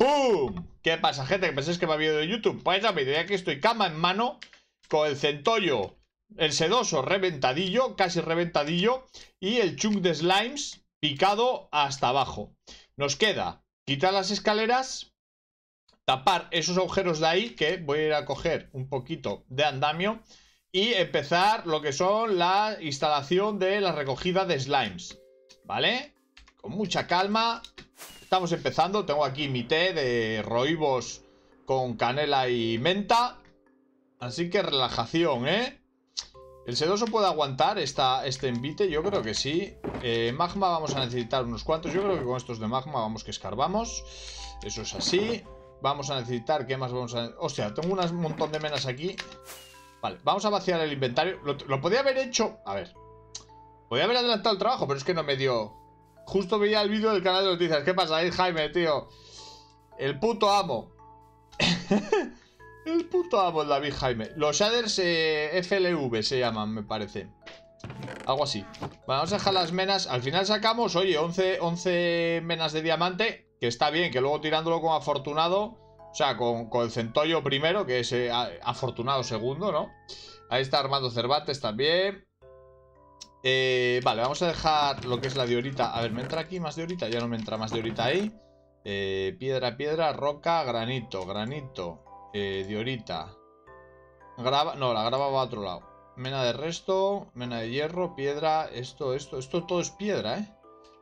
¡Pum! ¿Qué pasa, gente? ¿Que pensáis que me ha habido de YouTube? Pues ya me diría que estoy cama en mano con el centollo, el sedoso reventadillo, casi reventadillo, y el chunk de slimes picado hasta abajo. Nos queda quitar las escaleras, tapar esos agujeros de ahí, que voy a ir a coger un poquito de andamio, y empezar lo que son la instalación de la recogida de slimes. ¿Vale? Con mucha calma, Estamos empezando, tengo aquí mi té de roibos con canela y menta. Así que relajación, ¿eh? ¿El sedoso puede aguantar esta, este envite? Yo creo que sí. Eh, magma vamos a necesitar unos cuantos. Yo creo que con estos de magma vamos que escarbamos. Eso es así. Vamos a necesitar... ¿Qué más vamos a...? sea, tengo un montón de menas aquí. Vale, vamos a vaciar el inventario. Lo, lo podía haber hecho... A ver. Podía haber adelantado el trabajo, pero es que no me dio... Justo veía el vídeo del canal de noticias. ¿Qué pasa ahí, Jaime, tío? El puto amo. el puto amo el David Jaime. Los shaders eh, FLV se llaman, me parece. Algo así. Bueno, vamos a dejar las menas. Al final sacamos, oye, 11, 11 menas de diamante. Que está bien, que luego tirándolo con afortunado. O sea, con, con el centollo primero, que es eh, afortunado segundo, ¿no? Ahí está Armando Cervantes también. Eh, vale, vamos a dejar lo que es la diorita A ver, ¿me entra aquí más de Ya no me entra más de ahorita ahí. Eh, piedra, piedra, roca, granito, granito. Eh, diorita. Grava, no, la grava va a otro lado. Mena de resto, mena de hierro, piedra, esto, esto, esto todo es piedra, ¿eh?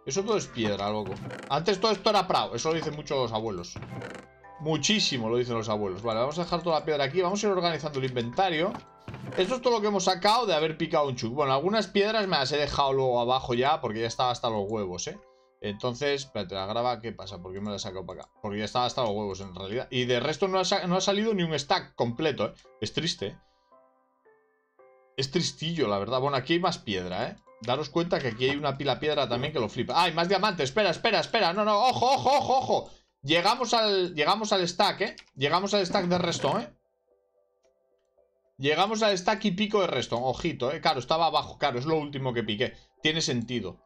Eso todo es piedra, loco. Antes todo esto era prado, eso lo dicen muchos abuelos. Muchísimo lo dicen los abuelos. Vale, vamos a dejar toda la piedra aquí. Vamos a ir organizando el inventario. Esto es todo lo que hemos sacado de haber picado un chuk. Bueno, algunas piedras me las he dejado luego abajo ya, porque ya estaba hasta los huevos, ¿eh? Entonces, espérate, la graba, ¿qué pasa? ¿Por qué me la he sacado para acá? Porque ya estaba hasta los huevos, en realidad. Y de resto no ha, salido ni un stack completo, ¿eh? Es triste, ¿eh? Es tristillo, la verdad. Bueno, aquí hay más piedra, ¿eh? Daros cuenta que aquí hay una pila piedra también que lo flipa. ¡Ah, más diamante! ¡Espera, Espera, espera, espera. No, no, ojo, ojo, ojo, ojo. Llegamos al, llegamos al stack, ¿eh? Llegamos al stack de resto, ¿eh? Llegamos al stack y pico de resto, Ojito, eh. Claro, estaba abajo. Claro, es lo último que piqué. Tiene sentido.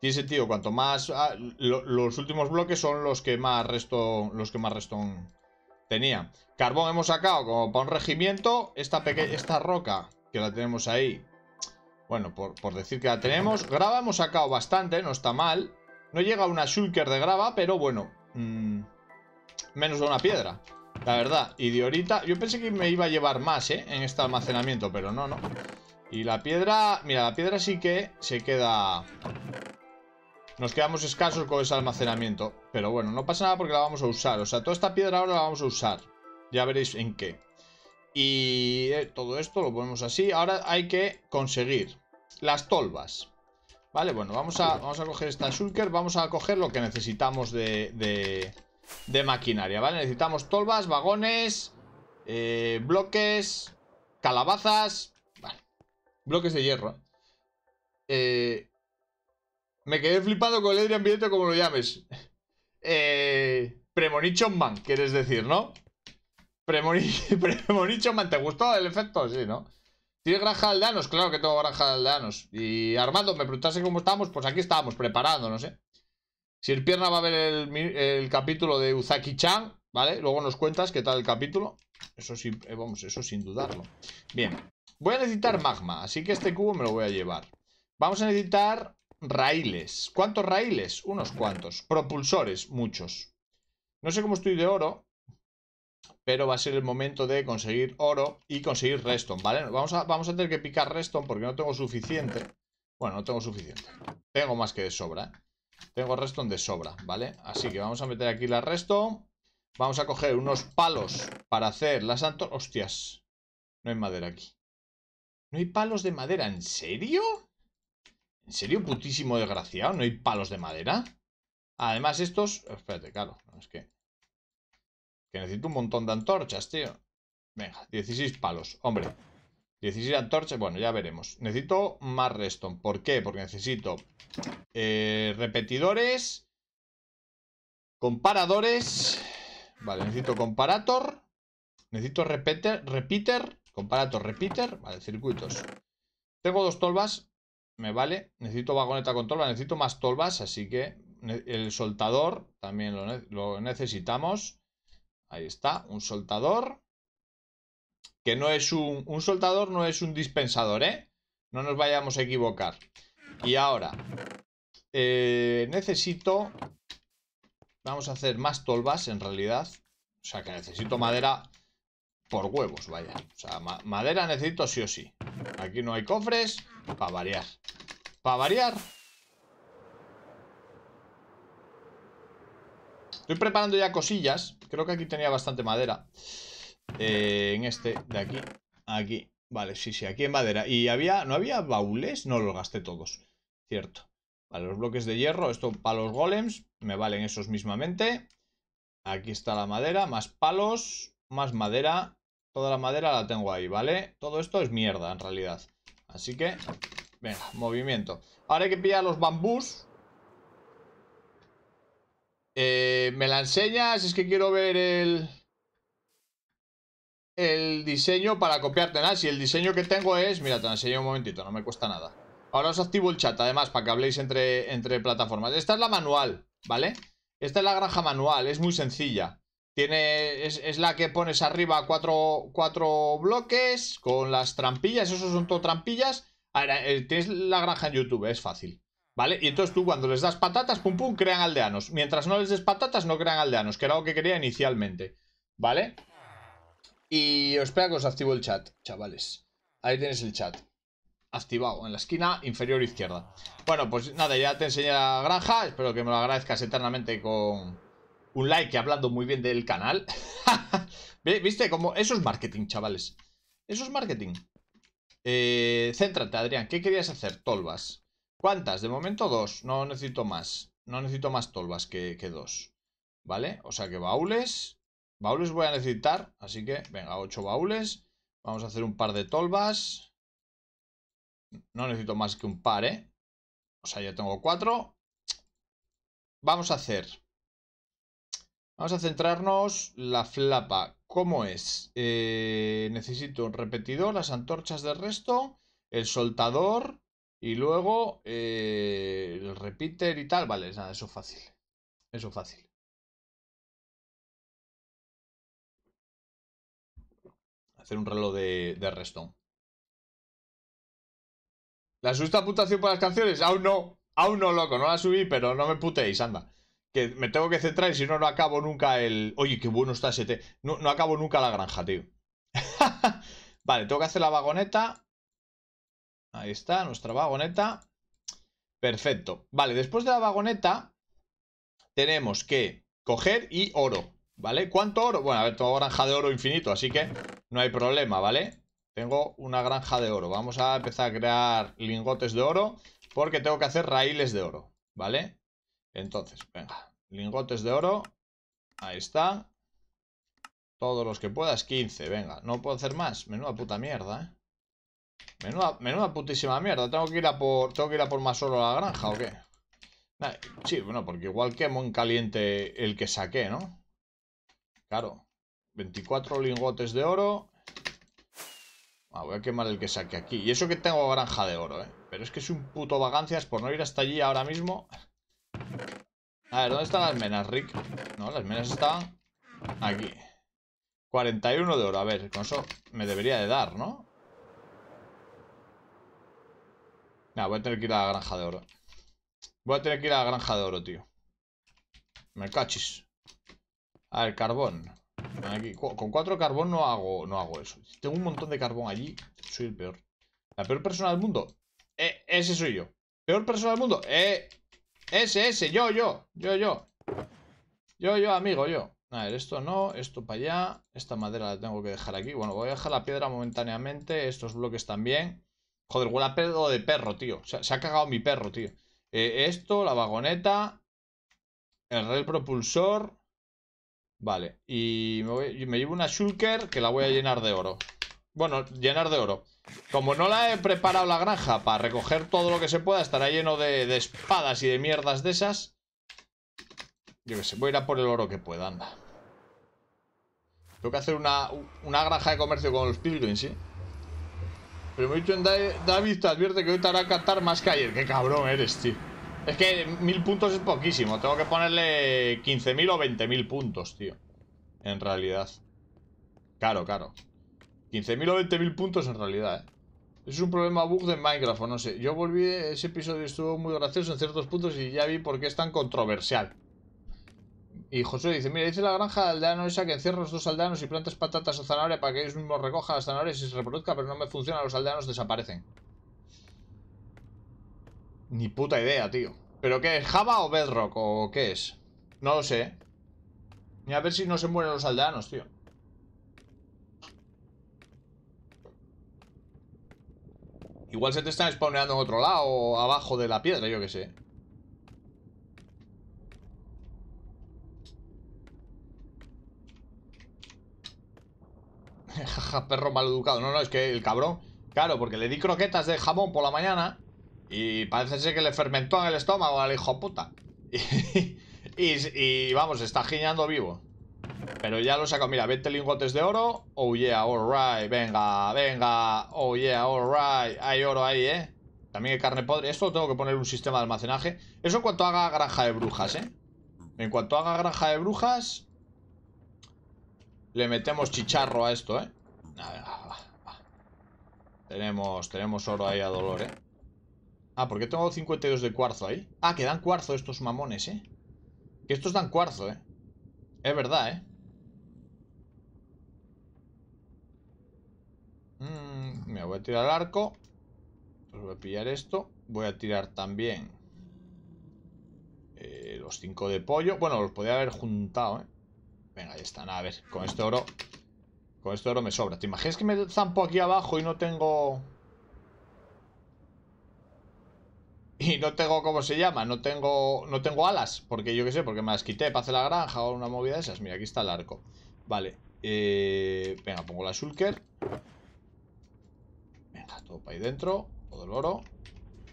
Tiene sentido. Cuanto más... Ah, los últimos bloques son los que más resto... Los que más resto tenía. Carbón hemos sacado como para un regimiento. Esta, esta roca que la tenemos ahí. Bueno, por, decir que la tenemos. Grava hemos sacado bastante, no está mal. No llega una shulker de grava, pero bueno. Mm, menos de una piedra. La verdad, y de ahorita... Yo pensé que me iba a llevar más, ¿eh? En este almacenamiento, pero no, no. Y la piedra... Mira, la piedra sí que se queda... Nos quedamos escasos con ese almacenamiento. Pero bueno, no pasa nada porque la vamos a usar. O sea, toda esta piedra ahora la vamos a usar. Ya veréis en qué. Y eh, todo esto lo ponemos así. Ahora hay que conseguir las tolvas. Vale, bueno, vamos a, vamos a coger esta shulker. Vamos a coger lo que necesitamos de de maquinaria, ¿vale? Necesitamos tolvas, vagones, eh, bloques, calabazas, bloques de hierro. Eh, me quedé flipado con el Edrian como lo llames. Eh, Premonition Man, quieres decir, ¿no? Premoni Premonition Man, ¿te gustó el efecto? Sí, ¿no? ¿Tienes granja aldeanos? Claro que tengo granja aldeanos. Y Armando, me preguntase cómo estamos, pues aquí estábamos, no sé si el pierna va a ver el, capítulo de Uzaki-chan, ¿vale? Luego nos cuentas qué tal el capítulo. Eso sí, eh, vamos, eso sin dudarlo. Bien. Voy a necesitar magma, así que este cubo me lo voy a llevar. Vamos a necesitar raíles. ¿Cuántos raíles? Unos cuantos. Propulsores, muchos. No sé cómo estoy de oro, pero va a ser el momento de conseguir oro y conseguir reston, ¿vale? Vamos a, vamos a tener que picar restón porque no tengo suficiente. Bueno, no tengo suficiente. Tengo más que de sobra, ¿eh? Tengo restos de sobra, ¿vale? Así que vamos a meter aquí el resto. Vamos a coger unos palos para hacer las antorchas. ¡Hostias! No hay madera aquí. ¿No hay palos de madera? ¿En serio? ¿En serio, putísimo desgraciado? ¿No hay palos de madera? Además estos... Espérate, claro. Es que... Que necesito un montón de antorchas, tío. Venga, 16 palos. Hombre, 16 antorchas, bueno, ya veremos. Necesito más redstone. ¿Por qué? Porque necesito eh, repetidores, comparadores. Vale, necesito comparator. Necesito repeter, repeater, comparator, repeater. Vale, circuitos. Tengo dos tolvas, me vale. Necesito vagoneta con tolvas, necesito más tolvas, así que el soltador también lo necesitamos. Ahí está, un soltador que no es un, un soltador, no es un dispensador, ¿eh? No nos vayamos a equivocar. Y ahora, eh, necesito... Vamos a hacer más tolvas, en realidad. O sea, que necesito madera por huevos, vaya. O sea, madera necesito sí o sí. Aquí no hay cofres, para variar. Para variar. Estoy preparando ya cosillas. Creo que aquí tenía bastante madera. Eh, en este de aquí. Aquí. Vale, sí, sí, aquí en madera. ¿Y había, no había baúles? No, los gasté todos. Cierto. Vale, los bloques de hierro. Esto para los golems. Me valen esos mismamente. Aquí está la madera. Más palos. Más madera. Toda la madera la tengo ahí, ¿vale? Todo esto es mierda, en realidad. Así que... Venga, movimiento. Ahora hay que pillar los bambús. Eh, ¿Me la enseñas? Es que quiero ver el el diseño para copiarte nada y El diseño que tengo es... Mira, te lo enseño un momentito, no me cuesta nada. Ahora os activo el chat, además, para que habléis entre, entre plataformas. Esta es la manual, ¿vale? Esta es la granja manual, es muy sencilla. Tiene, es, la que pones arriba cuatro, cuatro, bloques con las trampillas, esos son todo trampillas. Ahora, eh, tienes la granja en YouTube, es fácil. ¿Vale? Y entonces tú cuando les das patatas, pum pum, crean aldeanos. Mientras no les des patatas, no crean aldeanos, que era lo que quería inicialmente. ¿Vale? Y os espera que os activo el chat, chavales. Ahí tenéis el chat. Activado, en la esquina inferior izquierda. Bueno, pues nada, ya te enseñé la granja. Espero que me lo agradezcas eternamente con un like y hablando muy bien del canal. ¿Viste? Como eso es marketing, chavales. Eso es marketing. Eh, céntrate, Adrián. ¿Qué querías hacer? Tolvas. ¿Cuántas? De momento dos. No necesito más. No necesito más tolvas que, que dos. ¿Vale? O sea que baúles. Baúles voy a necesitar, así que, venga, 8 baúles. Vamos a hacer un par de tolvas. No necesito más que un par, ¿eh? O sea, ya tengo 4. Vamos a hacer... Vamos a centrarnos la flapa. ¿Cómo es? Eh, necesito un repetidor, las antorchas del resto, el soltador y luego eh, el repeater y tal. Vale, nada, eso fácil. Eso fácil. hacer un reloj de, de redstone. ¿La a puntuación para las canciones? Aún no, aún no, loco, no la subí, pero no me putéis, anda. Que me tengo que centrar y si no, no acabo nunca el... Oye, qué bueno está ese No, no acabo nunca la granja, tío. vale, tengo que hacer la vagoneta. Ahí está, nuestra vagoneta. Perfecto. Vale, después de la vagoneta tenemos que coger y oro. ¿Vale? ¿Cuánto oro? Bueno, a ver, tengo granja de oro infinito, así que no hay problema, ¿vale? Tengo una granja de oro. Vamos a empezar a crear lingotes de oro porque tengo que hacer raíles de oro, ¿vale? Entonces, venga, lingotes de oro. Ahí está. Todos los que puedas, 15, venga. No puedo hacer más. Menuda puta mierda, ¿eh? Menuda, putísima mierda. Tengo que ir a por. Tengo que ir por más oro a la granja o qué? Sí, bueno, porque igual quemo muy caliente el que saqué, ¿no? Claro, 24 lingotes de oro. Ah, voy a quemar el que saque aquí. Y eso que tengo granja de oro, ¿eh? Pero es que es un puto vagancias por no ir hasta allí ahora mismo. A ver, ¿dónde están las menas, Rick? No, las menas están aquí. 41 de oro. A ver, con eso me debería de dar, ¿no? Nada, voy a tener que ir a la granja de oro. Voy a tener que ir a la granja de oro, tío. Me cachis. Al carbón. con cuatro carbón no hago, no hago eso. Tengo un montón de carbón allí. Soy el peor. La peor persona del mundo. E, ese soy yo. Peor persona del mundo. E, ese, ese. Yo, yo. Yo, yo. Yo, yo, amigo, yo. A ver, esto no, esto para allá. Esta madera la tengo que dejar aquí. Bueno, voy a dejar la piedra momentáneamente. Estos bloques también. Joder, huele a pedo de perro, tío. Se, ha cagado mi perro, tío. Eh, esto, la vagoneta. El rel propulsor. Vale, y me, llevo una shulker que la voy a llenar de oro. Bueno, llenar de oro. Como no la he preparado la granja para recoger todo lo que se pueda, estará lleno de, espadas y de mierdas de esas. Yo qué sé, voy a ir a por el oro que pueda, anda. Tengo que hacer una, granja de comercio con los pilgrims, ¿sí? Pero me he dicho en David te advierte que hoy te hará cantar más que ayer. ¡Qué cabrón eres, tío! Es que mil puntos es poquísimo. Tengo que ponerle 15.000 o 20.000 puntos, tío. En realidad. Caro, claro. 15.000 o 20.000 puntos en realidad, eh. Es un problema bug de Minecraft, o no sé. Yo volví, ese episodio estuvo muy gracioso en ciertos puntos y ya vi por qué es tan controversial. Y José dice, mira, dice la granja de aldeano esa que encierra los dos aldeanos y plantas patatas o zanahorias para que ellos mismos recojan las zanahorias y se reproduzcan pero no me funciona, los aldeanos desaparecen. Ni puta idea, tío. ¿Pero qué ¿Java o Bedrock? ¿O qué es? No lo sé. Ni a ver si no se mueren los aldeanos, tío. Igual se te están spawneando en otro lado o abajo de la piedra, yo qué sé. Jaja, perro mal No, no, es que el cabrón. Claro, porque le di croquetas de jamón por la mañana. Y parece ser que le fermentó en el estómago al hijo puta. Y, y, vamos, está giñando vivo. Pero ya lo saco. Mira, 20 lingotes de oro. Oh yeah, alright. Venga, venga. Oh yeah, alright. Hay oro ahí, ¿eh? También hay carne podre. Esto lo tengo que poner un sistema de almacenaje. Eso en cuanto haga granja de brujas, ¿eh? En cuanto haga granja de brujas... Le metemos chicharro a esto, ¿eh? Tenemos, tenemos oro ahí a dolor, ¿eh? Ah, porque tengo 52 de cuarzo ahí. Ah, que dan cuarzo estos mamones, ¿eh? Que estos dan cuarzo, ¿eh? Es verdad, ¿eh? Mm, me voy a tirar el arco. voy a pillar esto. Voy a tirar también... Eh, los 5 de pollo. Bueno, los podía haber juntado, ¿eh? Venga, ahí están. A ver, con este oro... Con este oro me sobra. ¿Te imaginas que me zampo aquí abajo y no tengo... y no tengo, ¿cómo se llama? No tengo, no tengo alas, porque yo qué sé, porque me las quité para hacer la granja o una movida de esas. Mira, aquí está el arco. Vale, eh, venga, pongo la shulker. Venga, todo para ahí dentro, todo el oro.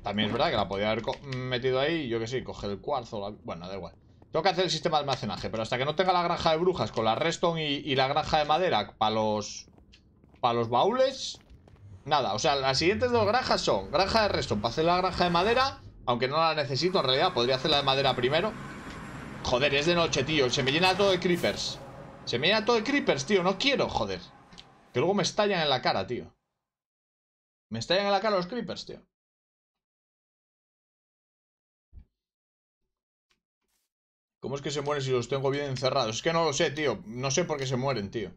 También es verdad que la podía haber metido ahí, yo qué sé, coger el cuarzo, bueno, da igual. Tengo que hacer el sistema de almacenaje, pero hasta que no tenga la granja de brujas con la redstone y, y la granja de madera para los, para los baúles, nada. O sea, las siguientes dos granjas son granja de resto para hacer la granja de madera, aunque no la necesito en realidad, podría hacer la de madera primero. Joder, es de noche, tío. Se me llena todo de creepers. Se me llena todo de creepers, tío. No quiero, joder. Que luego me estallan en la cara, tío. Me estallan en la cara los creepers, tío. ¿Cómo es que se mueren si los tengo bien encerrados? Es que no lo sé, tío. No sé por qué se mueren, tío.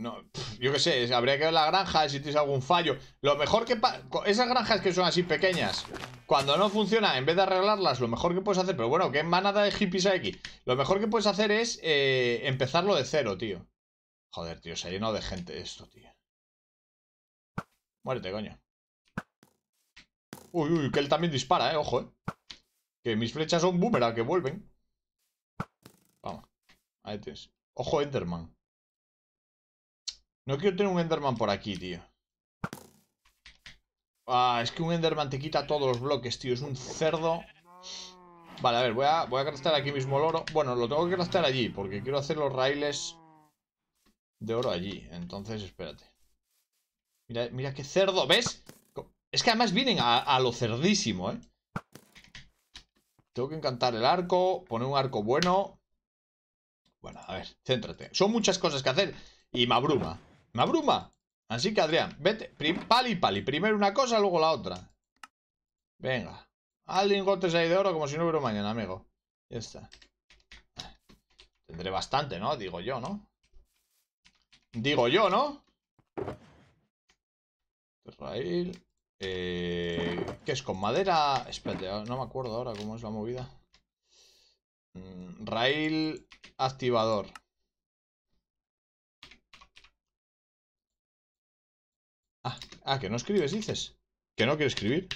No, yo qué sé, habría que ver la granja si tienes algún fallo. Lo mejor que... Esas granjas que son así pequeñas, cuando no funciona, en vez de arreglarlas, lo mejor que puedes hacer... Pero bueno, qué manada de hippies hay aquí. Lo mejor que puedes hacer es eh, empezarlo de cero, tío. Joder, tío, se ha llenado de gente esto, tío. Muérete, coño. Uy, uy, que él también dispara, eh, ojo, eh. Que mis flechas son boomerang, que vuelven. Vamos, ahí tienes. Ojo, Enderman. No quiero tener un Enderman por aquí, tío. Ah, es que un Enderman te quita todos los bloques, tío. Es un cerdo. Vale, a ver, voy a, voy craftar aquí mismo el oro. Bueno, lo tengo que craftar allí, porque quiero hacer los raíles de oro allí. Entonces, espérate. Mira, mira qué cerdo, ¿ves? Es que además vienen a, a lo cerdísimo, ¿eh? Tengo que encantar el arco, poner un arco bueno. Bueno, a ver, céntrate. Son muchas cosas que hacer y me abruma. Me bruma. Así que, Adrián, vete. pali, pali. Primero una cosa, luego la otra. Venga. Al lingotes ahí de oro como si no hubiera mañana, amigo. Ya está. Tendré bastante, ¿no? Digo yo, ¿no? Digo yo, ¿no? Rail. Eh, ¿Qué es? ¿Con madera? Espérate, ah, no me acuerdo ahora cómo es la movida. Mm, rail activador. Ah, ah, que no escribes, dices. Que no quiero escribir.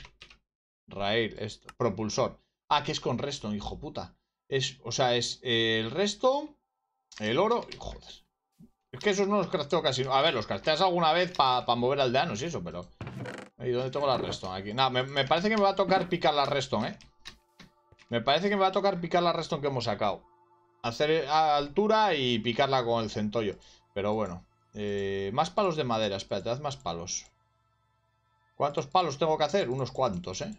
Rail, esto, propulsor. Ah, que es con resto, hijo puta. Es, o sea, es el resto, el oro. Joder. Es que esos no los crafteo casi. A ver, los crafteas alguna vez para mover aldeanos y eso, pero. ¿Y dónde tengo la Reston Aquí. Nada, me, parece que me va a tocar picar la reston ¿eh? Me parece que me va a tocar picar la reston que hemos sacado. Hacer a eh, altura y picarla con el centollo. Pero bueno. Eh, más palos de madera, espérate, haz más palos. ¿Cuántos palos tengo que hacer? Unos cuantos, ¿eh?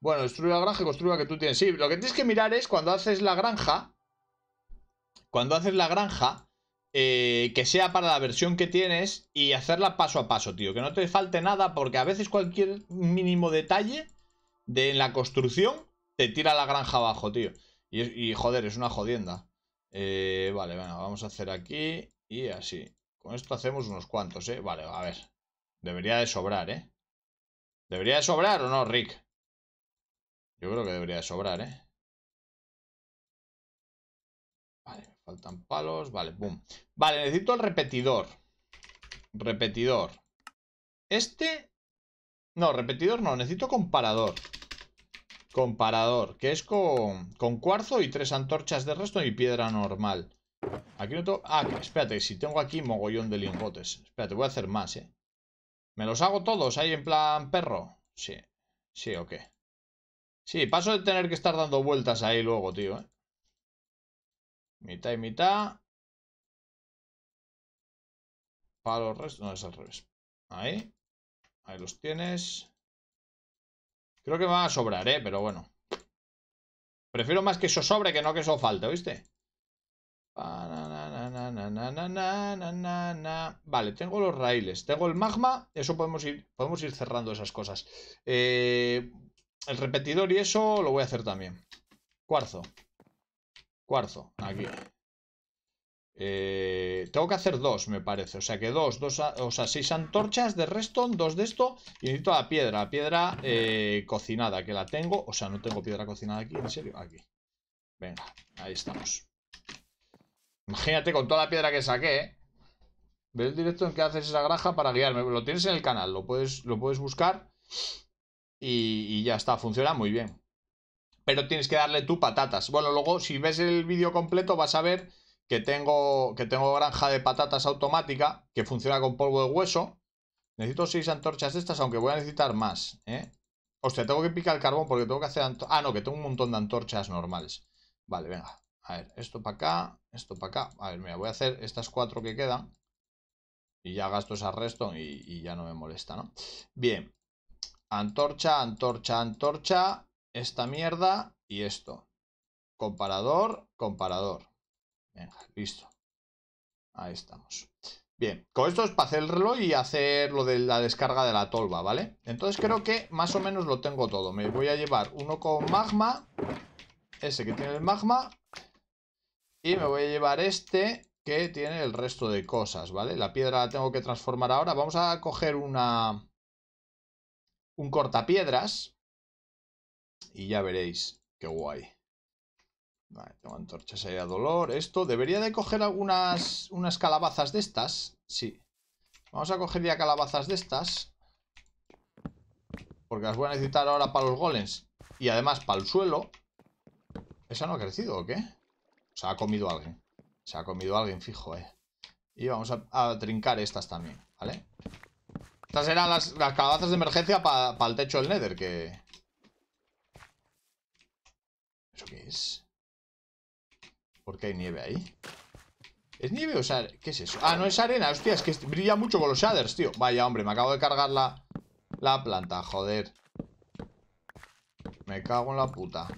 Bueno, destruye la granja y construye la que tú tienes. Sí, lo que tienes que mirar es cuando haces la granja. Cuando haces la granja, eh, que sea para la versión que tienes y hacerla paso a paso, tío. Que no te falte nada, porque a veces cualquier mínimo detalle de la construcción te tira la granja abajo, tío. Y, joder, es una jodienda. Eh, vale, bueno, vamos a hacer aquí. Y así. Con esto hacemos unos cuantos, ¿eh? Vale, a ver. Debería de sobrar, ¿eh? ¿Debería de sobrar o no, Rick? Yo creo que debería de sobrar, ¿eh? Vale, faltan palos. Vale, boom. Vale, necesito el repetidor. Repetidor. Este... No, repetidor no. Necesito comparador. Comparador, que es con, con cuarzo y tres antorchas de resto y piedra normal. Aquí no tengo... Ah, espérate, si tengo aquí mogollón de lingotes. Espérate, voy a hacer más, ¿eh? ¿Me los hago todos ahí en plan perro? Sí. Sí, ¿o qué? Sí, paso de tener que estar dando vueltas ahí luego, tío, ¿eh? Mitad y mitad. Para los restos... No, es al revés. Ahí. Ahí los tienes. Creo que va a sobrar, ¿eh? Pero bueno. Prefiero más que eso sobre que no que eso falte, ¿oíste? Vale, tengo los raíles, tengo el magma, eso podemos ir, podemos ir cerrando esas cosas. el repetidor y eso lo voy a hacer también. Cuarzo. Cuarzo, aquí. tengo que hacer dos, me parece. O sea que dos, dos o sea, seis antorchas de resto, dos de esto. Y necesito la piedra, la piedra cocinada, que la tengo. O sea, no tengo piedra cocinada aquí, en serio, aquí. Venga, ahí estamos. Imagínate con toda la piedra que saqué, Ve el directo en que haces esa granja para guiarme. Lo tienes en el canal, lo puedes, lo puedes buscar y, ya está, funciona muy bien. Pero tienes que darle tú patatas. Bueno, luego si ves el vídeo completo vas a ver que tengo, que tengo granja de patatas automática que funciona con polvo de hueso. Necesito seis antorchas de estas, aunque voy a necesitar más, ¿eh? Hostia, tengo que picar el carbón porque tengo que hacer... Ah, no, que tengo un montón de antorchas normales. Vale, venga. A ver, esto para acá, esto para acá. A ver, mira, voy a hacer estas cuatro que quedan. Y ya gasto ese resto y, y ya no me molesta, ¿no? Bien. Antorcha, antorcha, antorcha. Esta mierda y esto. Comparador, comparador. Venga, listo. Ahí estamos. Bien, con esto es para hacer el reloj y hacer lo de la descarga de la tolva, ¿vale? Entonces creo que más o menos lo tengo todo. Me voy a llevar uno con magma, ese que tiene el magma, y me voy a llevar este que tiene el resto de cosas, ¿vale? La piedra la tengo que transformar ahora. Vamos a coger una... Un cortapiedras. Y ya veréis. Qué guay. Vale, tengo antorchas ahí a dolor. Esto, debería de coger algunas unas calabazas de estas. Sí. Vamos a coger ya calabazas de estas. Porque las voy a necesitar ahora para los golems. Y además para el suelo. ¿Esa no ha crecido o qué? Se ha comido alguien. Se ha comido alguien, fijo, eh. Y vamos a, trincar estas también, ¿vale? Estas eran las, las calabazas de emergencia para el techo del Nether, que... ¿Eso qué es? ¿Por qué hay nieve ahí? ¿Es nieve o es sea, ¿Qué es eso? Ah, no es arena, hostia, es que brilla mucho con los shaders, tío Vaya, hombre, me acabo de cargar la, la planta, joder Me cago en la puta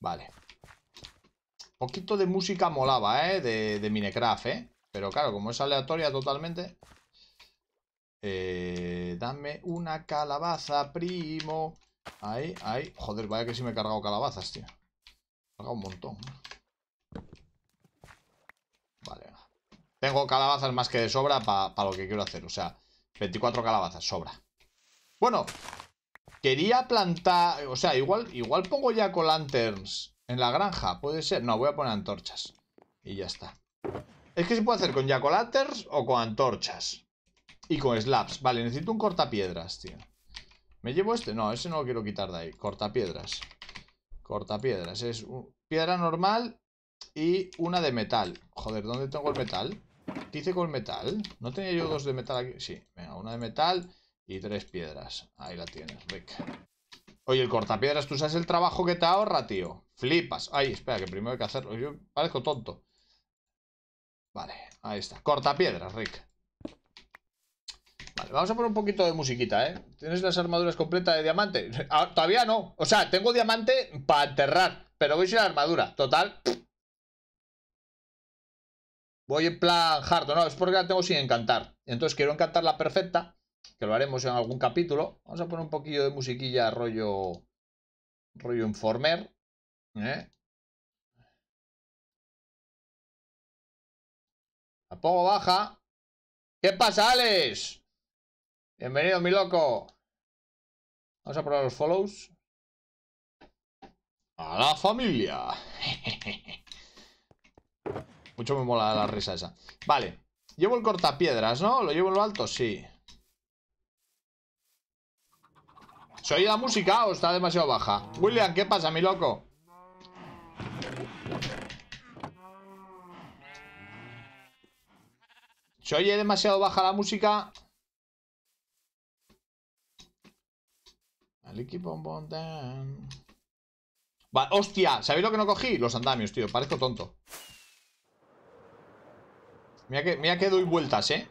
Vale poquito de música molaba, ¿eh? De, Minecraft, ¿eh? Pero claro, como es aleatoria totalmente... Eh, dame una calabaza, primo. Ahí, ahí. Joder, vaya que sí me he cargado calabazas, tío. Me he cargado un montón. Vale, Tengo calabazas más que de sobra para lo que quiero hacer. O sea, 24 calabazas, sobra. Bueno, quería plantar... O sea, igual, igual pongo ya con lanterns en la granja, puede ser. No, voy a poner antorchas. Y ya está. Es que se puede hacer con jacolaters o con antorchas. Y con slabs. Vale, necesito un cortapiedras, tío. ¿Me llevo este? No, ese no lo quiero quitar de ahí. Cortapiedras. Cortapiedras. Es piedra normal y una de metal. Joder, ¿dónde tengo el metal? ¿Qué hice con el metal? ¿No tenía yo dos de metal aquí? Sí, venga, una de metal y tres piedras. Ahí la tienes, Rick. Oye, el cortapiedras, tú sabes el trabajo que te ahorra, tío. Flipas. Ay, espera, que primero hay que hacerlo. Yo parezco tonto. Vale, ahí está. Cortapiedras, Rick. Vale, vamos a poner un poquito de musiquita, ¿eh? ¿Tienes las armaduras completas de diamante? Ah, todavía no. O sea, tengo diamante para enterrar, pero voy sin armadura. Total. Voy en plan hard, no, es porque la tengo sin encantar. Entonces quiero encantar la perfecta lo haremos en algún capítulo. Vamos a poner un poquillo de musiquilla rollo, rollo informer. ¿eh? La pongo baja. ¿Qué pasa, Alex? Bienvenido, mi loco. Vamos a probar los follows. A la familia. Mucho me mola la risa esa. Vale. Llevo el cortapiedras, ¿no? ¿Lo llevo en lo alto? Sí. ¿Se oye la música o está demasiado baja? William, ¿qué pasa, mi loco? ¿Se oye demasiado baja la música? Vale, hostia, ¿sabéis lo que no cogí? Los andamios, tío, parezco tonto Mira que, mira que doy vueltas, ¿eh?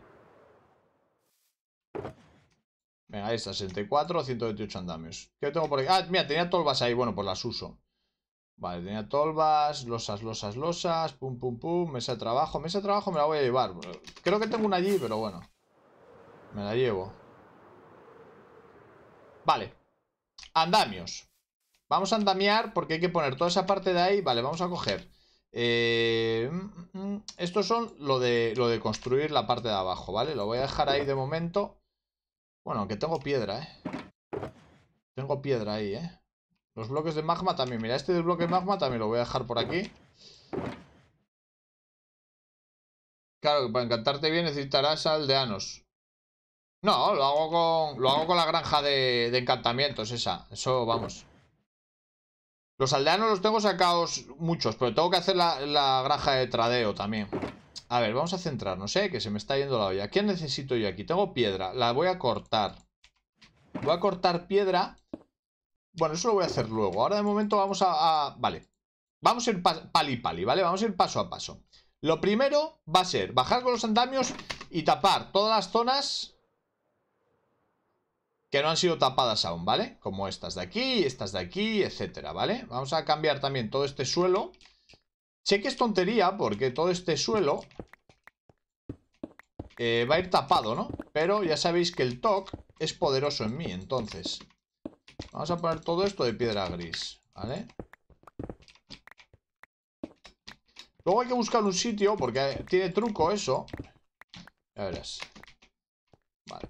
Venga, ahí está, 64, 128 andamios. ¿Qué tengo por aquí? Ah, mira, tenía tolvas ahí. Bueno, pues las uso. Vale, tenía tolvas, losas, losas, losas, pum, pum, pum, mesa de trabajo. Mesa de trabajo me la voy a llevar. Creo que tengo una allí, pero bueno. Me la llevo. Vale. Andamios. Vamos a andamiar porque hay que poner toda esa parte de ahí. Vale, vamos a coger. Eh, mm, mm, mm. estos son lo de, lo de construir la parte de abajo, ¿vale? Lo voy a dejar ahí de momento. Bueno, que tengo piedra, ¿eh? Tengo piedra ahí, ¿eh? Los bloques de magma también. Mira, este del bloque de magma también lo voy a dejar por aquí. Claro, que para encantarte bien necesitarás aldeanos. No, lo hago con, lo hago con la granja de, encantamientos esa. Eso, vamos. Los aldeanos los tengo sacados muchos, pero tengo que hacer la granja de tradeo también. A ver, vamos a centrarnos, ¿eh? Que se me está yendo la olla. ¿Qué necesito yo aquí? Tengo piedra. La voy a cortar. Voy a cortar piedra. Bueno, eso lo voy a hacer luego. Ahora de momento vamos a... Vale. Vamos a ir pali pali, ¿vale? Vamos a ir paso a paso. Lo primero va a ser bajar con los andamios y tapar todas las zonas que no han sido tapadas aún, ¿vale? Como estas de aquí, estas de aquí, etcétera, ¿vale? Vamos a cambiar también todo este suelo... Sé que es tontería porque todo este suelo eh, va a ir tapado, ¿no? Pero ya sabéis que el TOC es poderoso en mí, entonces. Vamos a poner todo esto de piedra gris, ¿vale? Luego hay que buscar un sitio porque tiene truco eso. Ya verás. Vale.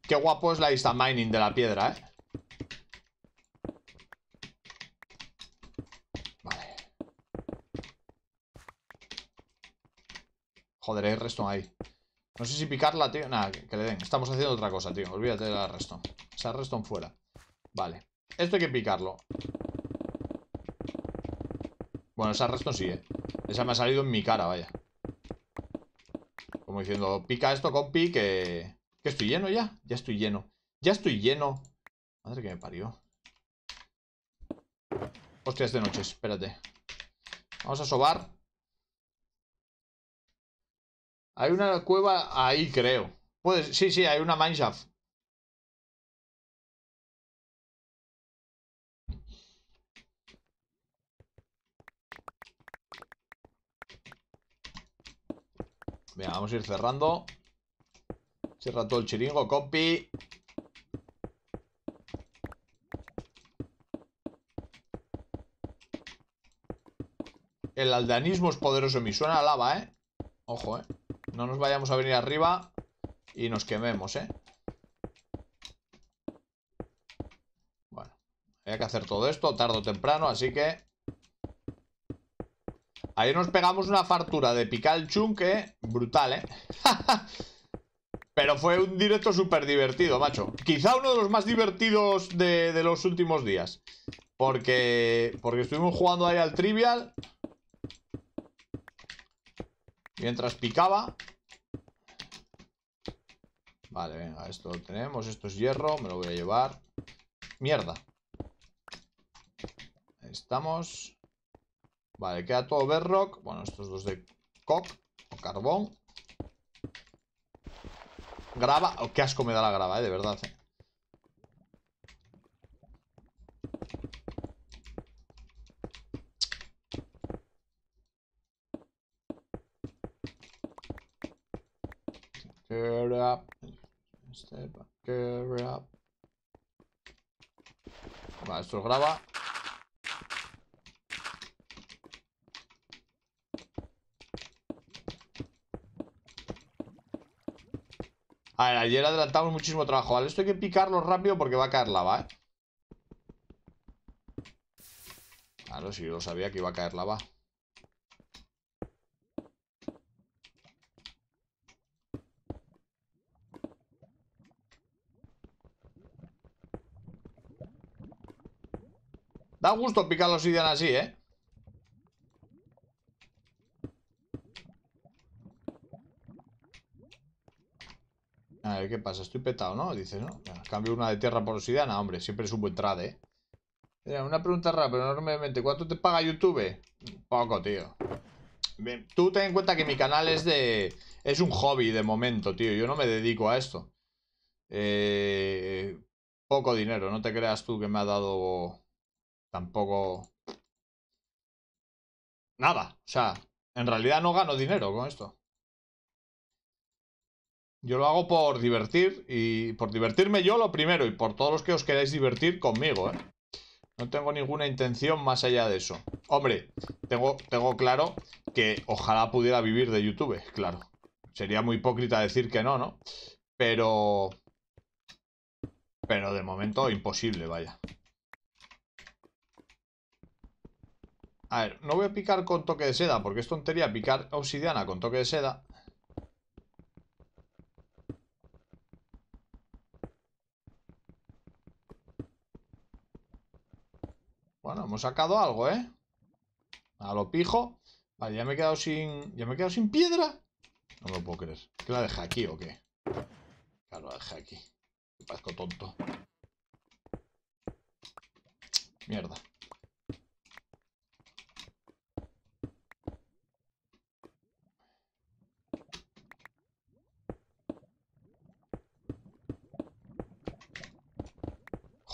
Qué guapo es la vista mining de la piedra, ¿eh? Joder, hay resto ahí. No sé si picarla, tío. Nada, que, le den. Estamos haciendo otra cosa, tío. Olvídate de la Reston. Esa Reston fuera. Vale. Esto hay que picarlo. Bueno, esa sí, sigue. Eh. Esa me ha salido en mi cara, vaya. Como diciendo, pica esto, compi, que... Que estoy lleno ya. Ya estoy lleno. Ya estoy lleno. Madre que me parió. Hostias de noche, espérate. Vamos a sobar hay una cueva ahí, creo. Pues, sí, sí, hay una mineshaft. Venga, vamos a ir cerrando. Cierra todo el chiringo, copy. El aldeanismo es poderoso. Me suena a lava, ¿eh? Ojo, ¿eh? No nos vayamos a venir arriba y nos quememos, ¿eh? Bueno, hay que hacer todo esto tarde o temprano, así que... Ahí nos pegamos una fartura de Pical que... brutal, ¿eh? Pero fue un directo súper divertido, macho. Quizá uno de los más divertidos de, de los últimos días. Porque, porque estuvimos jugando ahí al Trivial... Mientras picaba. Vale, venga, esto lo tenemos. Esto es hierro, me lo voy a llevar. Mierda. Estamos. Vale, queda todo bedrock. Bueno, estos dos de cock o carbón. Grava. o oh, qué asco me da la grava, eh, de verdad. Eh. Get up. Step up. up. Vale, esto lo graba. A ver, ayer adelantamos muchísimo trabajo. Vale, esto hay que picarlo rápido porque va a caer lava, ¿eh? Claro, si yo lo sabía que iba a caer lava. Da gusto picar los obsidiana así, ¿eh? A ver, ¿qué pasa? Estoy petado, ¿no? Dices, ¿no? cambio una de tierra por obsidiana. Hombre, siempre es un buen trade, ¿eh? una pregunta pero enormemente. ¿Cuánto te paga YouTube? Poco, tío. tú ten en cuenta que mi canal es de... Es un hobby de momento, tío. Yo no me dedico a esto. Eh, poco dinero, no te creas tú que me ha dado Tampoco... Nada. O sea, en realidad no gano dinero con esto. Yo lo hago por divertir y por divertirme yo lo primero y por todos los que os queráis divertir conmigo, ¿eh? No tengo ninguna intención más allá de eso. Hombre, tengo, tengo claro que ojalá pudiera vivir de YouTube, claro. Sería muy hipócrita decir que no, ¿no? Pero... Pero de momento imposible, vaya. A ver, no voy a picar con toque de seda, porque es tontería picar obsidiana con toque de seda. Bueno, hemos sacado algo, ¿eh? A lo pijo. Vale, ya me he quedado sin... ¿Ya me he quedado sin piedra? No me lo puedo creer. ¿Que la deja aquí o qué? Claro, la dejé aquí. Me parezco tonto. Mierda.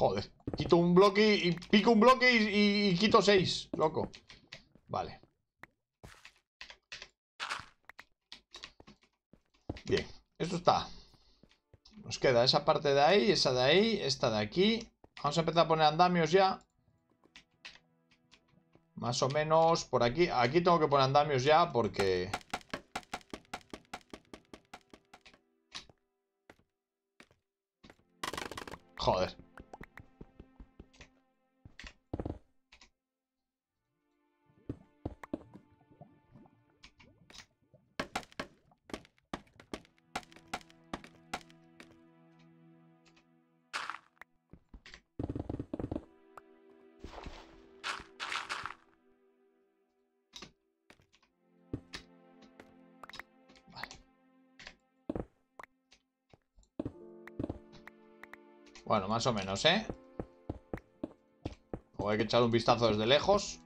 Joder, quito un bloque y, pico un bloque y, y quito seis, loco. Vale. Bien, esto está. Nos queda esa parte de ahí, esa de ahí, esta de aquí. Vamos a empezar a poner andamios ya. Más o menos por aquí. Aquí tengo que poner andamios ya porque... Joder. Bueno, más o menos, ¿eh? O hay que echar un vistazo desde lejos.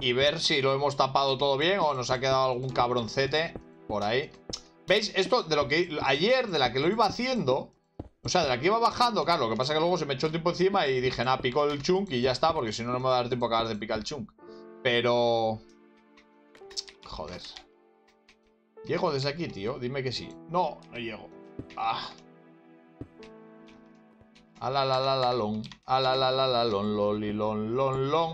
Y ver si lo hemos tapado todo bien o nos ha quedado algún cabroncete por ahí. ¿Veis? Esto de lo que ayer, de la que lo iba haciendo, o sea, de la que iba bajando, claro, lo que pasa es que luego se me echó el tiempo encima y dije, Nah, pico el chunk y ya está, porque si no, no me va a dar tiempo a acabar de picar el chunk. Pero... Joder. ¿Llego desde aquí, tío? Dime que sí. No, no llego. Ah. A la la la la long, A la la la la lon, loli, long lon, lon.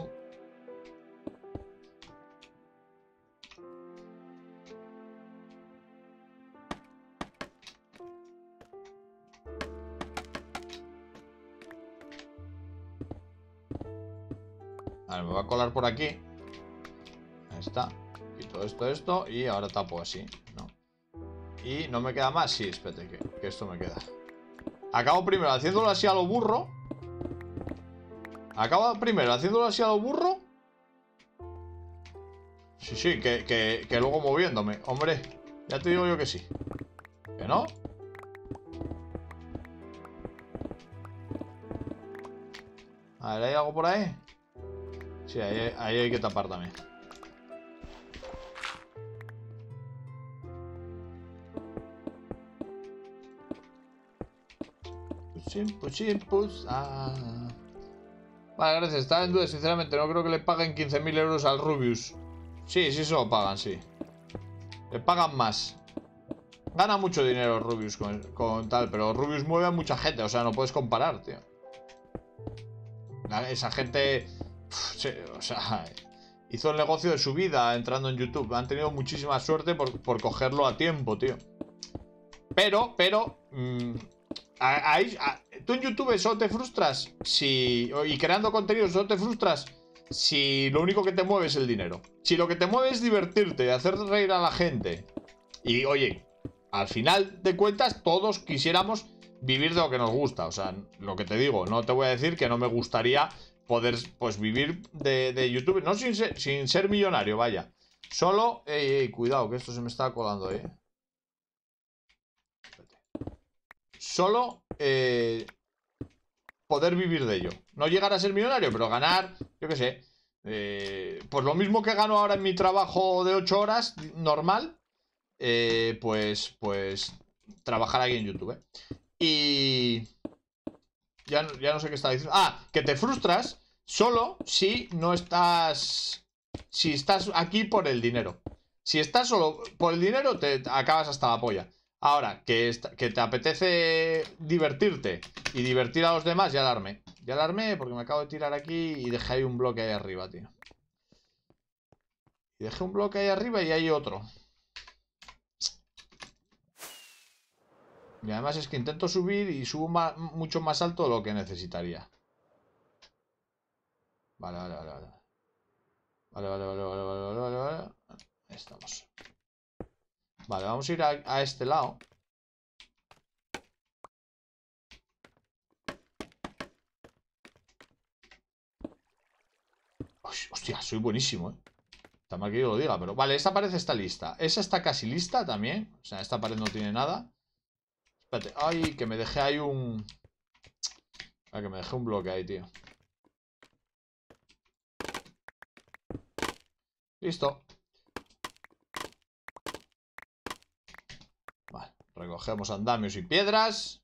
A ver, me va a colar por aquí. Ahí está. Quito esto, esto. Y ahora tapo así. No. Y no me queda más. Sí, espérate, que esto me queda. Acabo primero haciéndolo así a lo burro. Acabo primero haciéndolo así a los burro. Sí, sí, que, luego moviéndome. Hombre, ya te digo yo que sí. ¿Que no? A ver, ¿hay algo por ahí? Sí, ahí, ahí hay que tapar también. Chimpus, Ah. Vale, gracias. Estaba en duda, sinceramente. No creo que le paguen 15.000 euros al Rubius. Sí, sí eso lo pagan, sí. Le pagan más. Gana mucho dinero Rubius con, tal, pero Rubius mueve a mucha gente. O sea, no puedes comparar, tío. Esa gente... o sea... Hizo el negocio de su vida entrando en YouTube. Han tenido muchísima suerte por, cogerlo a tiempo, tío. Pero, pero... Mm, ahí, tú en YouTube solo te frustras si. y creando contenido solo te frustras si lo único que te mueve es el dinero. Si lo que te mueve es divertirte, Y hacer reír a la gente. Y oye, al final de cuentas, todos quisiéramos vivir de lo que nos gusta. O sea, lo que te digo, no te voy a decir que no me gustaría poder pues vivir de, YouTube. No sin ser, sin ser millonario, vaya. Solo. Ey, ey, cuidado, que esto se me está colando, eh. solo eh, poder vivir de ello. No llegar a ser millonario, pero ganar, yo qué sé, eh, pues lo mismo que gano ahora en mi trabajo de 8 horas normal, eh, pues, pues trabajar aquí en YouTube. Y ya, ya no sé qué está diciendo. Ah, que te frustras solo si no estás, si estás aquí por el dinero. Si estás solo por el dinero, te acabas hasta la polla. Ahora, que, te apetece divertirte y divertir a los demás, ya alarme. Ya alarme porque me acabo de tirar aquí y dejé ahí un bloque ahí arriba, tío. Y dejé un bloque ahí arriba y hay otro. Y además es que intento subir y subo mucho más alto de lo que necesitaría. Vale, vale, vale, vale. Vale, vale, vale, vale, vale, vale, vale. Ahí estamos. Vale, vamos a ir a, este lado. hostia, soy buenísimo, ¿eh? Está mal que yo lo diga, pero... Vale, esta pared está lista. Esa está casi lista también. O sea, esta pared no tiene nada. Espérate. Ay, que me dejé ahí un... Ah, que me dejé un bloque ahí, tío. Listo. Recogemos andamios y piedras.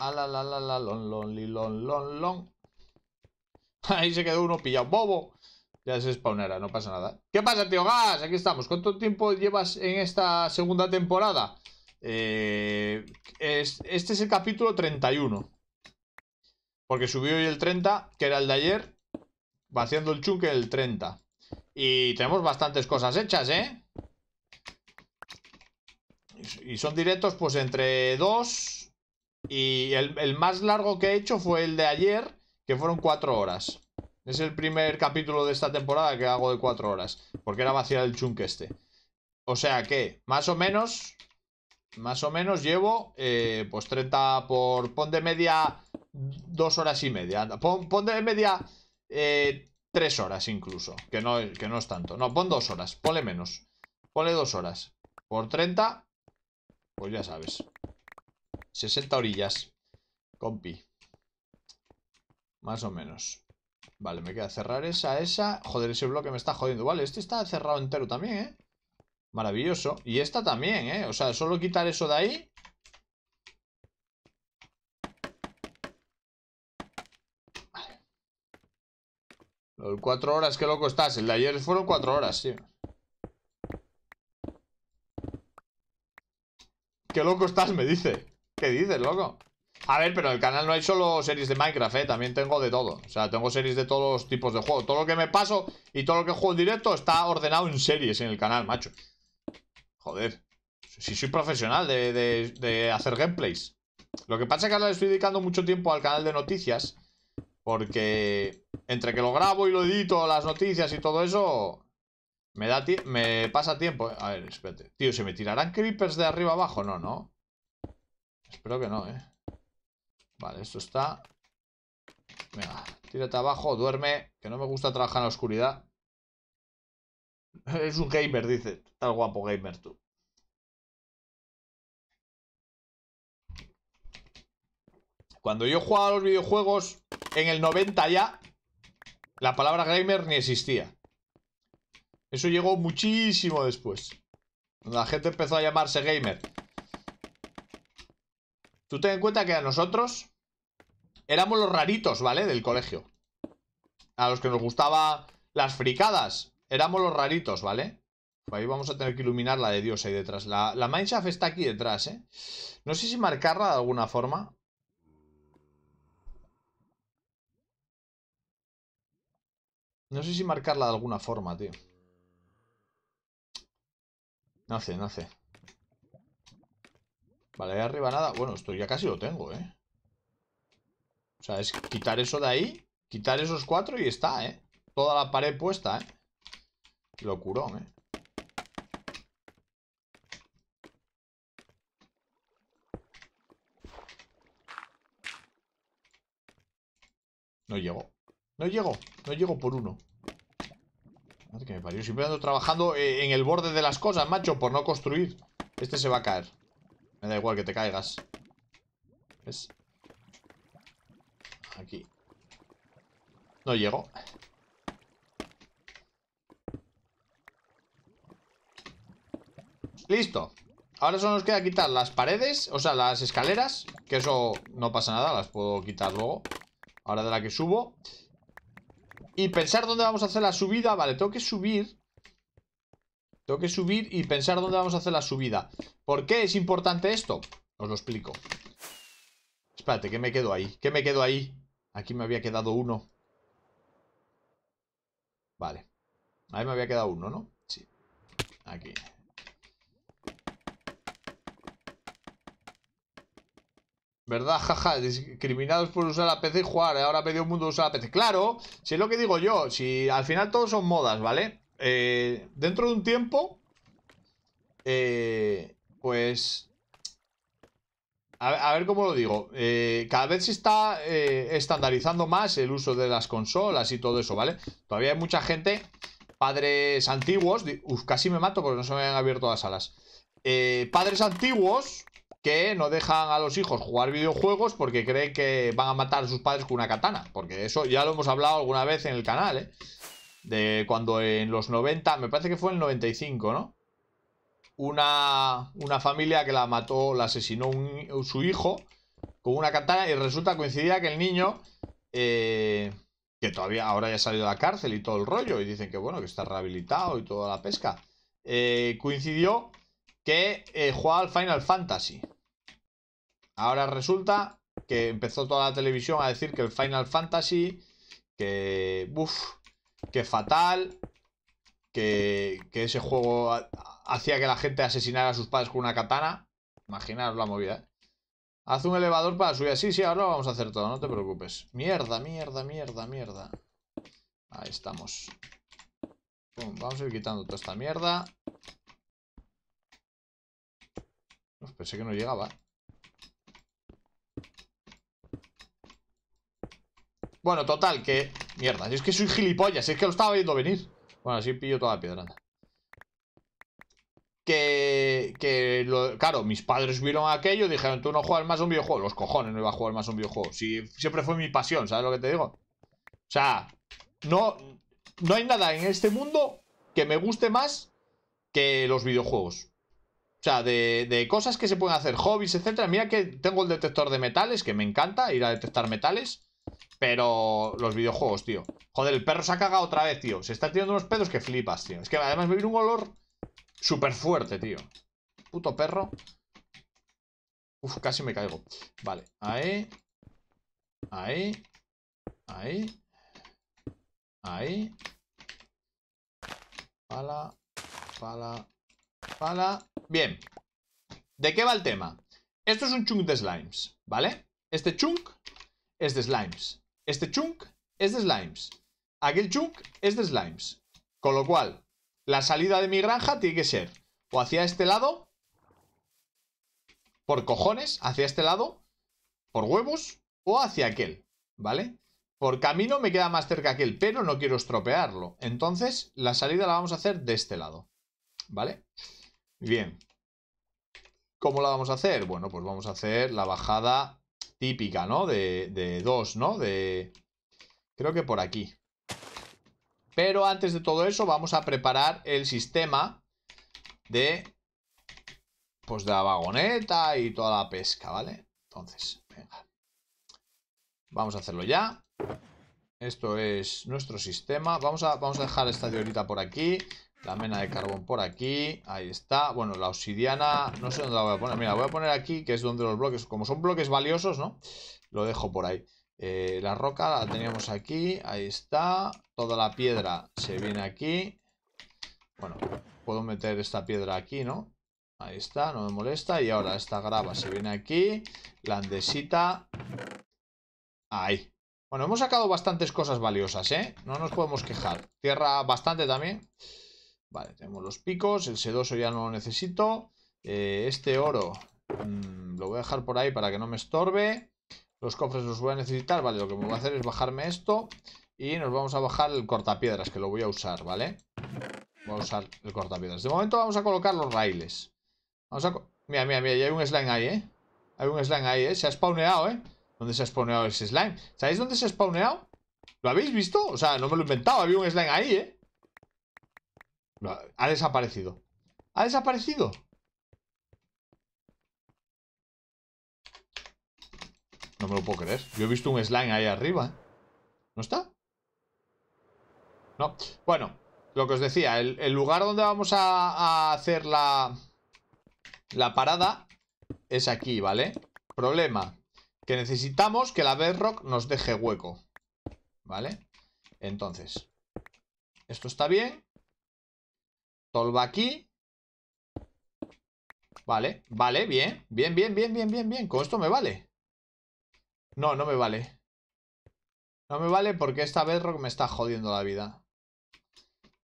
Ah, A la la lon lon lon lon Ahí se quedó uno pillado. ¡Bobo! Ya se spawnera, no pasa nada. ¿Qué pasa, tío Gas? Aquí estamos. ¿Cuánto tiempo llevas en esta segunda temporada? Eh, este es el capítulo 31. Porque subió hoy el 30, que era el de ayer. Vaciando el chunque el 30. Y tenemos bastantes cosas hechas, ¿eh? Y son directos pues entre dos. Y el, más largo que he hecho fue el de ayer, que fueron cuatro horas. Es el primer capítulo de esta temporada que hago de cuatro horas. Porque era vaciar el chunque este. O sea que, más o menos, más o menos llevo eh, pues 30 por... Pon de media dos horas y media. Pon, pon de media eh, tres horas incluso, que no, que no es tanto. No, pon dos horas, ponle menos. Ponle dos horas. Por 30, pues ya sabes. 60 orillas, compi. Más o menos. Vale, me queda cerrar esa, esa. Joder, ese bloque me está jodiendo. Vale, este está cerrado entero también, ¿eh? Maravilloso. Y esta también, ¿eh? O sea, solo quitar eso de ahí Cuatro horas, qué loco estás. El de ayer fueron cuatro horas, sí. Qué loco estás, me dice. ¿Qué dices, loco? A ver, pero en el canal no hay solo series de Minecraft, ¿eh? También tengo de todo. O sea, tengo series de todos los tipos de juegos. Todo lo que me paso y todo lo que juego en directo está ordenado en series en el canal, macho. Joder. Si soy profesional de, de hacer gameplays. Lo que pasa es que ahora le estoy dedicando mucho tiempo al canal de noticias porque entre que lo grabo y lo edito, las noticias y todo eso, me, da me pasa tiempo. ¿eh? A ver, espérate. Tío, ¿se me tirarán creepers de arriba abajo? No, no. Espero que no, ¿eh? Vale, esto está... Venga, tírate abajo, duerme, que no me gusta trabajar en la oscuridad. Es un gamer, dice. Tal guapo gamer tú. Cuando yo jugaba a los videojuegos, en el 90 ya, la palabra gamer ni existía. Eso llegó muchísimo después. La gente empezó a llamarse gamer. Tú ten en cuenta que a nosotros éramos los raritos, ¿vale? Del colegio. A los que nos gustaba las fricadas. Éramos los raritos, ¿vale? Pues ahí vamos a tener que iluminar la de Dios ahí detrás. La, la mineshaft está aquí detrás, ¿eh? No sé si marcarla de alguna forma. No sé si marcarla de alguna forma, tío. No hace, no sé. Vale, ahí arriba nada. Bueno, esto ya casi lo tengo, ¿eh? O sea, es quitar eso de ahí, quitar esos cuatro y está, ¿eh? Toda la pared puesta, ¿eh? Locurón, ¿eh? No llegó. No llego, no llego por uno. Madre que me parió. Siempre ando trabajando eh, en el borde de las cosas, macho, por no construir. Este se va a caer. Me da igual que te caigas. ¿Ves? Aquí. No llego. Listo. Ahora solo nos queda quitar las paredes, o sea, las escaleras, que eso no pasa nada, las puedo quitar luego. Ahora de la que subo y pensar dónde vamos a hacer la subida. Vale, tengo que subir. Tengo que subir y pensar dónde vamos a hacer la subida. ¿Por qué es importante esto? Os lo explico. Espérate, ¿qué me quedo ahí. ¿Qué me quedo ahí. Aquí me había quedado uno. Vale. Ahí me había quedado uno, ¿no? Sí. Aquí. ¿Verdad? Jaja, discriminados por usar la PC y jugar. ¿eh? Ahora medio mundo usa la PC. Claro, si es lo que digo yo, si al final todos son modas, ¿vale? Eh, dentro de un tiempo, eh, pues... A, ver cómo lo digo. cada vez se está estandarizando más el uso de las consolas y todo eso, ¿vale? Todavía hay mucha gente, padres antiguos... casi me mato porque no se me han abierto las alas. padres antiguos que no dejan a los hijos jugar videojuegos porque creen que van a matar a sus padres con una katana. Porque eso ya lo hemos hablado alguna vez en el canal, ¿eh? De cuando en los 90, me parece que fue en el 95, ¿no? Una, familia que la mató, la asesinó su hijo con una katana y resulta coincidía que el niño, eh, que todavía ahora ya ha salido de la cárcel y todo el rollo, y dicen que bueno, que está rehabilitado y toda la pesca, eh, coincidió que eh, jugaba al Final Fantasy. Ahora resulta que empezó toda la televisión a decir que el Final Fantasy, que, uf, que fatal, que, ese juego hacía que la gente asesinara a sus padres con una katana. Imaginaos la movida, ¿eh? Haz un elevador para subir. Sí, sí, ahora lo vamos a hacer todo, no te preocupes. Mierda, mierda, mierda, mierda. Ahí estamos. vamos a ir quitando toda esta mierda. Pues pensé que no llegaba. Bueno, total, que... Mierda, es que soy gilipollas, es que lo estaba viendo venir. Bueno, así pillo toda la piedra. Que... que claro, mis padres vieron aquello y dijeron, tú no juegas más un videojuego. Los cojones, no iba a jugar más un videojuego. Si, siempre fue mi pasión, ¿sabes lo que te digo? O sea, no, no hay nada en este mundo que me guste más que los videojuegos. O sea, de, cosas que se pueden hacer, hobbies, etcétera. Mira que tengo el detector de metales, que me encanta ir a detectar metales. Pero los videojuegos, tío. Joder, el perro se ha cagado otra vez, tío. Se está tirando unos pedos que flipas, tío. Es que además me viene un olor súper fuerte, tío. Puto perro. Uf, casi me caigo. Vale, ahí. Ahí. Ahí. Ahí. Pala. Pala. Bien. ¿De qué va el tema? Esto es un chunk de slimes, ¿vale? Este chunk es de slimes. Este chunk es de slimes. Aquel chunk es de slimes. Con lo cual, la salida de mi granja tiene que ser o hacia este lado, por cojones, hacia este lado, por huevos, o hacia aquel, ¿vale? Por camino me queda más cerca aquel, pero no quiero estropearlo. Entonces, la salida la vamos a hacer de este lado. ¿vale? Bien. ¿Cómo la vamos a hacer? Bueno, pues vamos a hacer la bajada típica, ¿no? De dos ¿no? De... Creo que por aquí. Pero antes de todo eso vamos a preparar el sistema de... Pues de la vagoneta y toda la pesca, ¿vale? Entonces, venga. Vamos a hacerlo ya. Esto es nuestro sistema. Vamos a, vamos a dejar esta diorita por aquí. La mena de carbón por aquí. Ahí está. Bueno, la obsidiana... No sé dónde la voy a poner. Mira, voy a poner aquí, que es donde los bloques... Como son bloques valiosos, ¿no? Lo dejo por ahí. Eh, la roca la teníamos aquí. Ahí está. Toda la piedra se viene aquí. Bueno, puedo meter esta piedra aquí, ¿no? Ahí está, no me molesta. Y ahora esta grava se viene aquí. La andesita. Ahí. Bueno, hemos sacado bastantes cosas valiosas, ¿eh? No nos podemos quejar. Tierra bastante también. Vale, tenemos los picos. El sedoso ya no lo necesito. Eh, este oro mm, lo voy a dejar por ahí para que no me estorbe. Los cofres los voy a necesitar. Vale, lo que me voy a hacer es bajarme esto. Y nos vamos a bajar el cortapiedras, que lo voy a usar, ¿vale? Voy a usar el cortapiedras. De momento vamos a colocar los raíles. Vamos a... Mira, mira, mira, ya hay un slime ahí, ¿eh? Hay un slime ahí, ¿eh? Se ha spawneado, ¿eh? ¿Dónde se ha spawneado ese slime? ¿Sabéis dónde se ha spawneado? ¿Lo habéis visto? O sea, no me lo he inventado. Había un slime ahí, ¿eh? ha desaparecido. ¿Ha desaparecido? No me lo puedo creer. Yo he visto un slime ahí arriba. ¿eh? ¿No está? No. Bueno, lo que os decía. El, lugar donde vamos a, a hacer la, la parada es aquí, ¿vale? Problema. Que necesitamos que la bedrock nos deje hueco. ¿Vale? Entonces. Esto está bien. Tolva aquí. Vale, vale, bien. Bien, bien, bien, bien, bien, bien. Con esto me vale. No, no me vale. No me vale porque esta Bedrock me está jodiendo la vida.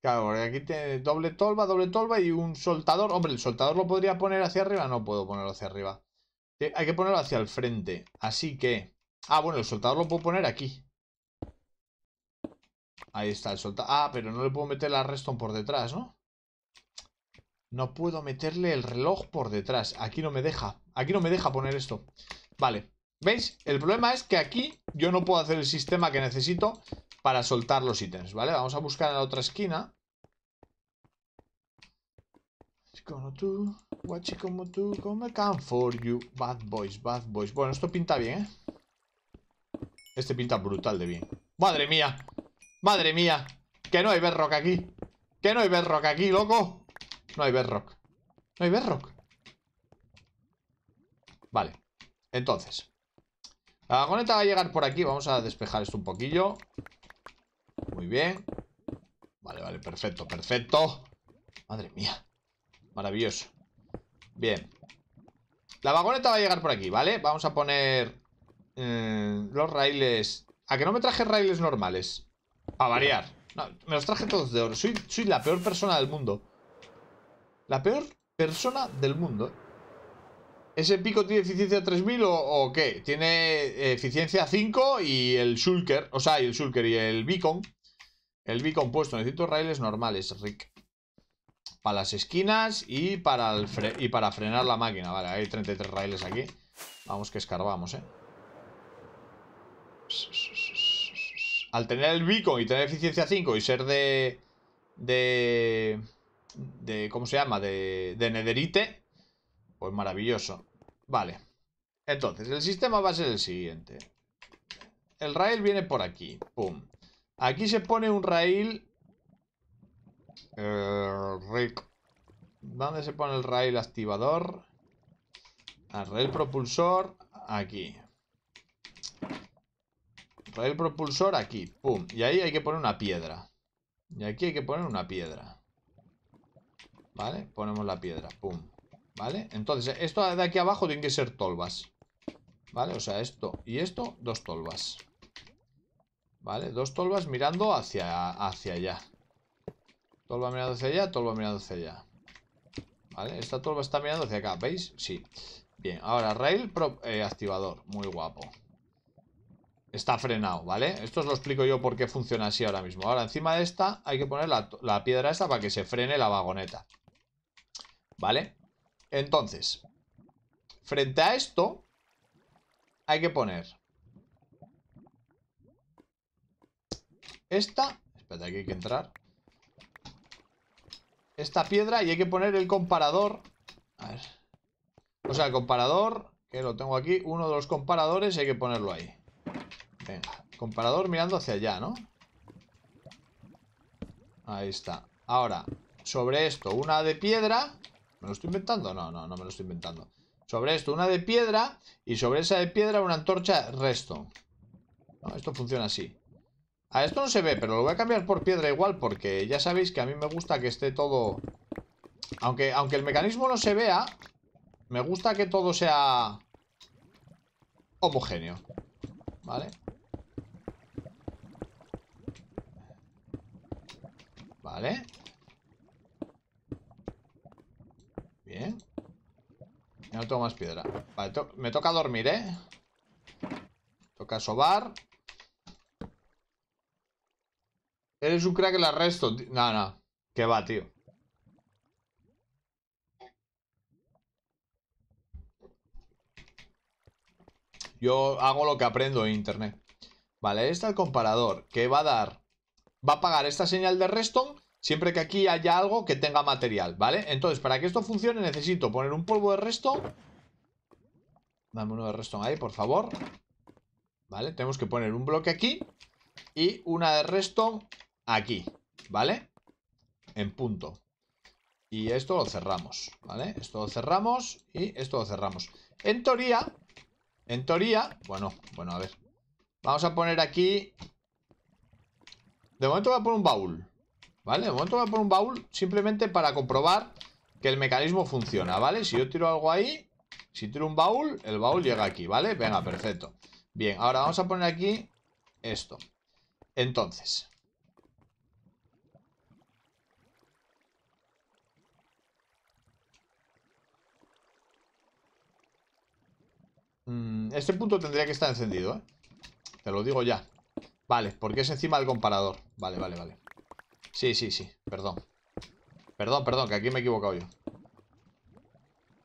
Claro, aquí tiene doble tolva, doble tolva y un soltador. Hombre, el soltador lo podría poner hacia arriba. No puedo ponerlo hacia arriba. Hay que ponerlo hacia el frente. Así que... Ah, bueno, el soltador lo puedo poner aquí. Ahí está el soltador. Ah, pero no le puedo meter la Reston por detrás, ¿no? No puedo meterle el reloj por detrás. Aquí no me deja. Aquí no me deja poner esto. Vale. ¿Veis? El problema es que aquí yo no puedo hacer el sistema que necesito para soltar los ítems, ¿vale? Vamos a buscar en la otra esquina. Como tú, guachi como tú, come for you, bad boys, bad boys. Bueno, esto pinta bien, ¿eh? Este pinta brutal de bien. ¡Madre mía! ¡Madre mía! ¡Que no hay berroca aquí! ¡Que no hay berroca aquí, loco! No hay bedrock. No hay bedrock. Vale. Entonces. La vagoneta va a llegar por aquí. Vamos a despejar esto un poquillo. Muy bien. Vale, vale, perfecto, perfecto. Madre mía. Maravilloso. Bien. La vagoneta va a llegar por aquí, ¿vale? Vamos a poner eh, los raíles... ¿A que no me traje raíles normales? A variar. No, me los traje todos de oro. soy la peor persona del mundo. La peor persona del mundo. ¿Ese pico tiene eficiencia 3000 o, o qué? Tiene eh, eficiencia 5 y el shulker, o sea, y el shulker y el beacon. El beacon puesto, necesito raíles normales, Rick. Para las esquinas y para, y para frenar la máquina. Vale, hay 33 raíles aquí. Vamos que escarbamos, eh. Al tener el beacon y tener eficiencia 5 y ser de... De de ¿cómo se llama? De, nederite, pues maravilloso. Vale. Entonces, el sistema va a ser el siguiente. El rail viene por aquí. Pum. Aquí se pone un rail... Eh, ¿Dónde se pone el rail activador? el rail propulsor, aquí. Rail propulsor, aquí. Y ahí hay que poner una piedra. Y aquí hay que poner una piedra. ¿Vale? Ponemos la piedra, pum ¿Vale? Entonces, esto de aquí abajo tiene que ser tolvas ¿Vale? O sea, esto y esto, dos tolvas ¿Vale? Dos tolvas mirando hacia, hacia allá Tolva mirando hacia allá, tolva mirando hacia allá ¿Vale? Esta tolva está mirando hacia acá, ¿veis? Sí Bien, ahora rail eh, activador Muy guapo Está frenado, ¿vale? Esto os lo explico yo por qué funciona así ahora mismo Ahora encima de esta hay que poner la, la piedra esta para que se frene la vagoneta ¿Vale? Entonces, frente a esto, hay que poner esta. Espérate, aquí hay que entrar. Esta piedra y hay que poner el comparador. A ver. O sea, el comparador, que lo tengo aquí, uno de los comparadores, hay que ponerlo ahí. Venga, comparador mirando hacia allá, ¿no? Ahí está. Ahora, sobre esto, una de piedra ¿Me lo estoy inventando? No, no, no me lo estoy inventando. Sobre esto una de piedra y sobre esa de piedra una antorcha resto. esto funciona así. A esto no se ve, pero lo voy a cambiar por piedra igual porque ya sabéis que a mí me gusta que esté todo... Aunque, aunque el mecanismo no se vea, me gusta que todo sea homogéneo. ¿Vale? Vale. Ya ¿eh? no tengo más piedra. me toca dormir, ¿eh? Toca sobar. Eres un crack el arresto. No, no. Que va, tío. Yo hago lo que aprendo en internet. Vale, está el comparador. Que va a dar... Va a pagar esta señal de redstone Siempre que aquí haya algo que tenga material, ¿vale? Entonces, para que esto funcione necesito poner un polvo de resto. Dame uno de resto ahí, por favor. ¿Vale? Tenemos que poner un bloque aquí y una de resto aquí, ¿vale? En punto. Y esto lo cerramos, ¿vale? Esto lo cerramos y esto lo cerramos. En teoría, en teoría, bueno, bueno, a ver. Vamos a poner aquí... De momento voy a poner un baúl, ¿Vale? De momento voy a poner un baúl simplemente para comprobar que el mecanismo funciona, ¿vale? Si yo tiro algo ahí, si tiro un baúl, el baúl llega aquí, ¿vale? Venga, perfecto. Bien, ahora vamos a poner aquí esto. Entonces... Mm, este punto tendría que estar encendido, ¿eh? Te lo digo ya. Vale, porque es encima del comparador. Vale, vale, vale. Sí, sí, sí, perdón. Perdón, perdón, que aquí me he equivocado yo.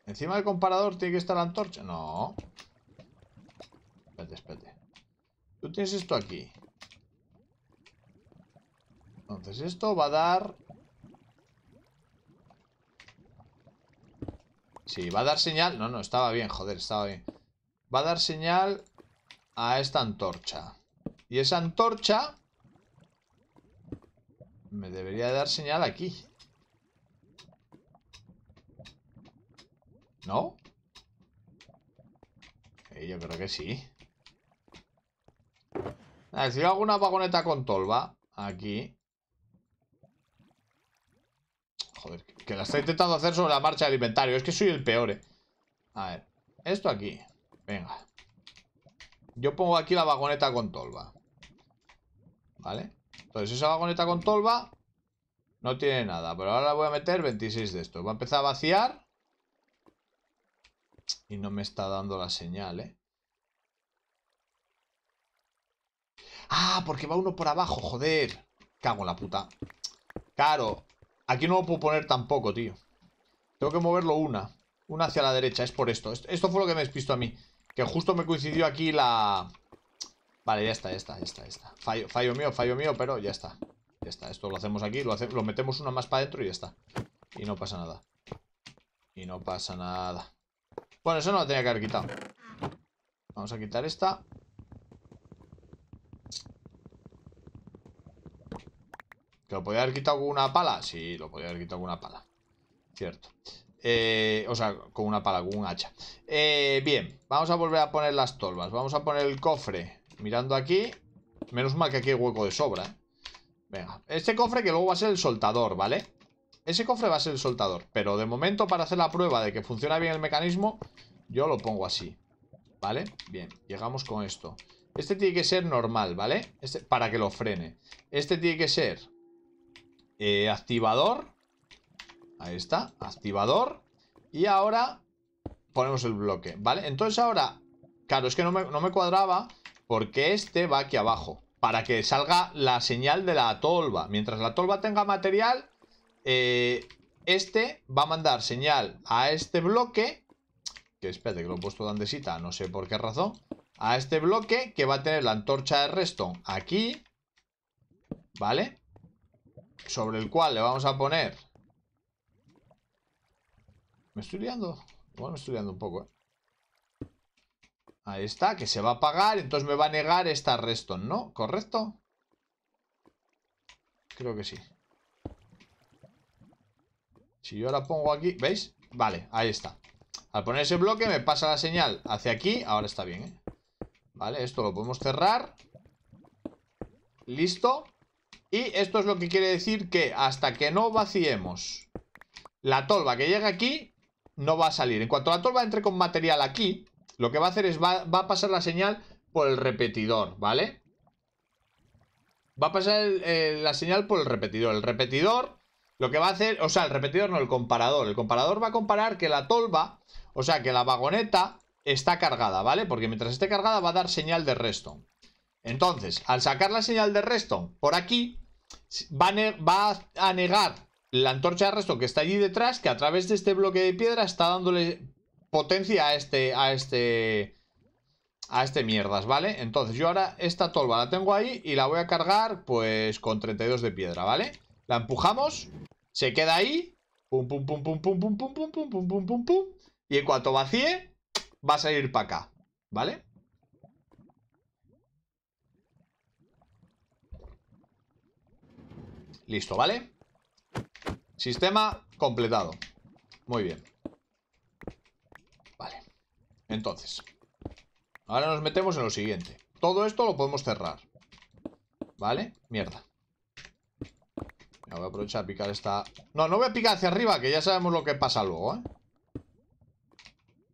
¿Encima del comparador tiene que estar la antorcha? No. Espérate, espérate. Tú tienes esto aquí. Entonces esto va a dar... Sí, va a dar señal... No, no, estaba bien, joder, estaba bien. Va a dar señal a esta antorcha. Y esa antorcha me debería dar señal aquí. ¿No? yo creo que sí. A ver, si yo hago una vagoneta con tolva aquí. Joder, que la está intentando hacer sobre la marcha de inventario. Es que soy el peor. Eh. A ver, esto aquí. Venga. Yo pongo aquí la vagoneta con tolva. ¿Vale? Entonces, esa vagoneta con tolva no tiene nada. Pero ahora voy a meter 26 de estos. Va a empezar a vaciar. Y no me está dando la señal, ¿eh? Ah, porque va uno por abajo, joder. Cago en la puta. Claro. Aquí no lo puedo poner tampoco, tío. Tengo que moverlo una. Una hacia la derecha, es por esto. Esto fue lo que me despistó a mí. Que justo me coincidió aquí la... Vale, ya está, ya está, ya está, ya está. Fallo, fallo mío, fallo mío, pero ya está. Ya está, esto lo hacemos aquí, lo, lo metemos una más para adentro y ya está. Y no pasa nada. Y no pasa nada. Bueno, eso no lo tenía que haber quitado. Vamos a quitar esta. ¿Que lo podía haber quitado con una pala? Sí, lo podía haber quitado con una pala. Cierto. Eh, o sea, con una pala, con un hacha. Eh, bien, vamos a volver a poner las tolvas. Vamos a poner el cofre Mirando aquí. Menos mal que aquí hay hueco de sobra. ¿eh? Venga. Este cofre que luego va a ser el soltador, ¿vale? Ese cofre va a ser el soltador. Pero de momento, para hacer la prueba de que funciona bien el mecanismo, yo lo pongo así. ¿Vale? Bien. Llegamos con esto. Este tiene que ser normal, ¿vale? Este, para que lo frene. Este tiene que ser eh, activador. Ahí está, activador. Y ahora ponemos el bloque, ¿vale? Entonces ahora, claro, es que no me cuadraba porque este va aquí abajo. Para que salga la señal de la tolva. Mientras la tolva tenga material, eh, este va a mandar señal a este bloque. Que espérate, que lo he puesto de no sé por qué razón. A este bloque que va a tener la antorcha de redstone aquí. ¿Vale? Sobre el cual le vamos a poner... ¿Me estoy liando? Bueno, me estoy liando un poco, ¿eh? Ahí está, que se va a pagar, entonces me va a negar esta redstone, ¿no? ¿Correcto? Creo que sí. Si yo la pongo aquí, ¿veis? Vale, ahí está. Al poner ese bloque me pasa la señal hacia aquí, ahora está bien, ¿eh? Vale, esto lo podemos cerrar. Listo. Y esto es lo que quiere decir que hasta que no vaciemos la tolva que llega aquí, no va a salir. En cuanto la tolva entre con material aquí, lo que va a hacer es, va, a pasar la señal por el repetidor, ¿vale? Va a pasar la señal por el repetidor. El repetidor lo que va a hacer, o sea, el repetidor no, el comparador. El comparador va a comparar que la tolva, o sea, que la vagoneta está cargada, ¿vale? Porque mientras esté cargada va a dar señal de resto. Entonces, al sacar la señal de resto por aquí, va a, negar la antorcha de resto que está allí detrás, que a través de este bloque de piedra está dándole potencia a este, a este, a este mierdas, ¿vale? Entonces yo ahora esta tolva la tengo ahí y la voy a cargar pues con 32 de piedra, ¿vale? La empujamos, se queda ahí, pum, pum, pum, pum, pum, pum, pum, pum, pum, pum, pum, pum, pum, y en cuanto vacíe, va a salir para acá, ¿vale? Listo, ¿vale? Sistema completado. Muy bien. Entonces, ahora nos metemos en lo siguiente. Todo esto lo podemos cerrar. ¿Vale? Mierda. voy a aprovechar a picar esta... No, no voy a picar hacia arriba, que ya sabemos lo que pasa luego, ¿eh?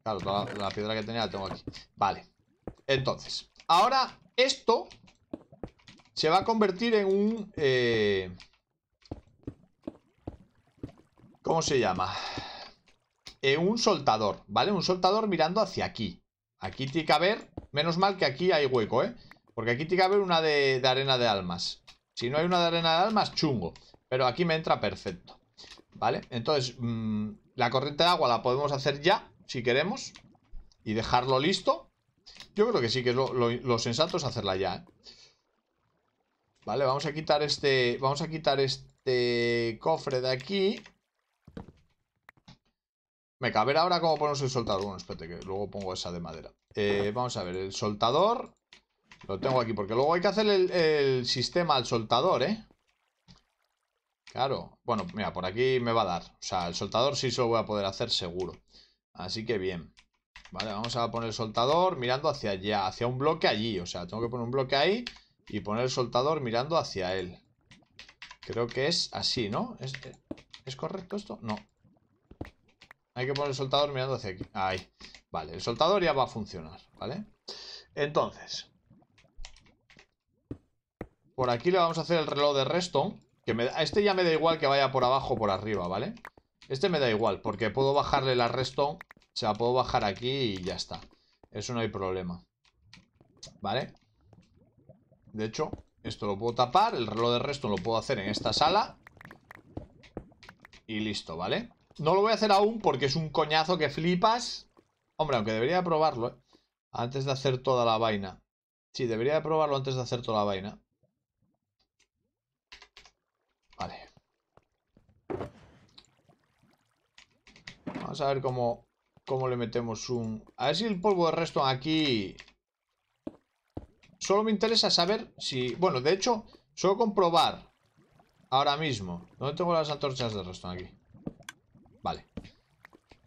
Claro, toda la, piedra que tenía la tengo aquí. Vale. Entonces, ahora esto se va a convertir en un... Eh, ¿Cómo se llama? Eh, un soltador, ¿vale? Un soltador mirando hacia aquí. Aquí tiene que haber, menos mal que aquí hay hueco, ¿eh? Porque aquí tiene que haber una de, arena de almas. Si no hay una de arena de almas, chungo. Pero aquí me entra perfecto. ¿Vale? Entonces, mm, la corriente de agua la podemos hacer ya, si queremos. Y dejarlo listo. Yo creo que sí, que es lo, sensato es hacerla ya, ¿eh? Vale, vamos a quitar este... Vamos a quitar este cofre de aquí. Me a ver ahora cómo ponemos el soltador. Bueno, espérate, que luego pongo esa de madera. Eh, vamos a ver, el soltador... Lo tengo aquí, porque luego hay que hacer el, sistema al soltador, ¿eh? Claro. Bueno, mira, por aquí me va a dar. O sea, el soltador sí se lo voy a poder hacer seguro. Así que bien. Vale, vamos a poner el soltador mirando hacia allá, hacia un bloque allí. O sea, tengo que poner un bloque ahí y poner el soltador mirando hacia él. Creo que es así, ¿no? es correcto esto? No. Hay que poner el soltador mirando hacia aquí. Ahí. Vale, el soltador ya va a funcionar, ¿vale? Entonces. Por aquí le vamos a hacer el reloj de resto. Que me este ya me da igual que vaya por abajo o por arriba, ¿vale? Este me da igual, porque puedo bajarle la redstone. O sea, puedo bajar aquí y ya está. Eso no hay problema. ¿Vale? De hecho, esto lo puedo tapar. El reloj de resto lo puedo hacer en esta sala. Y listo, ¿vale? No lo voy a hacer aún porque es un coñazo que flipas. Hombre, aunque debería probarlo, ¿eh? Antes de hacer toda la vaina. Sí, debería probarlo antes de hacer toda la vaina. Vale. Vamos a ver cómo, cómo le metemos un... A ver si el polvo de resto aquí... Solo me interesa saber si... Bueno, de hecho, solo comprobar ahora mismo. ¿Dónde tengo las antorchas de resto aquí? Vale.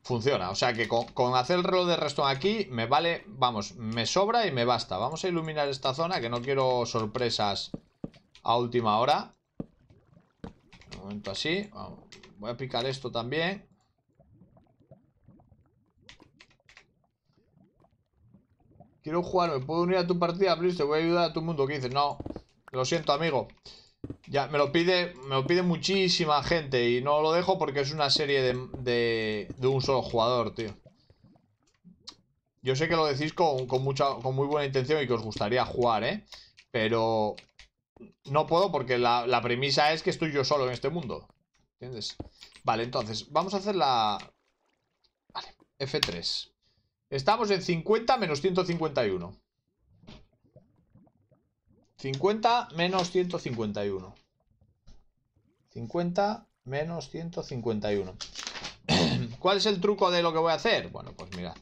Funciona, o sea que con, hacer el reloj de resto aquí me vale, vamos, me sobra y me basta. Vamos a iluminar esta zona que no quiero sorpresas a última hora. Un momento así, voy a picar esto también. Quiero jugar, me puedo unir a tu partida, Bliss, te voy a ayudar a tu mundo. ¿Qué dices? No, lo siento, amigo. Ya, me lo pide, me lo pide muchísima gente y no lo dejo porque es una serie de, un solo jugador, tío. Yo sé que lo decís con, mucha, muy buena intención y que os gustaría jugar, ¿eh? Pero no puedo porque la, la, premisa es que estoy yo solo en este mundo. ¿Entiendes? Vale, entonces, vamos a hacer la... Vale, F3. Estamos en 50 menos 151. 50 menos 151. 50 menos 151. ¿Cuál es el truco de lo que voy a hacer? Bueno, pues mirad.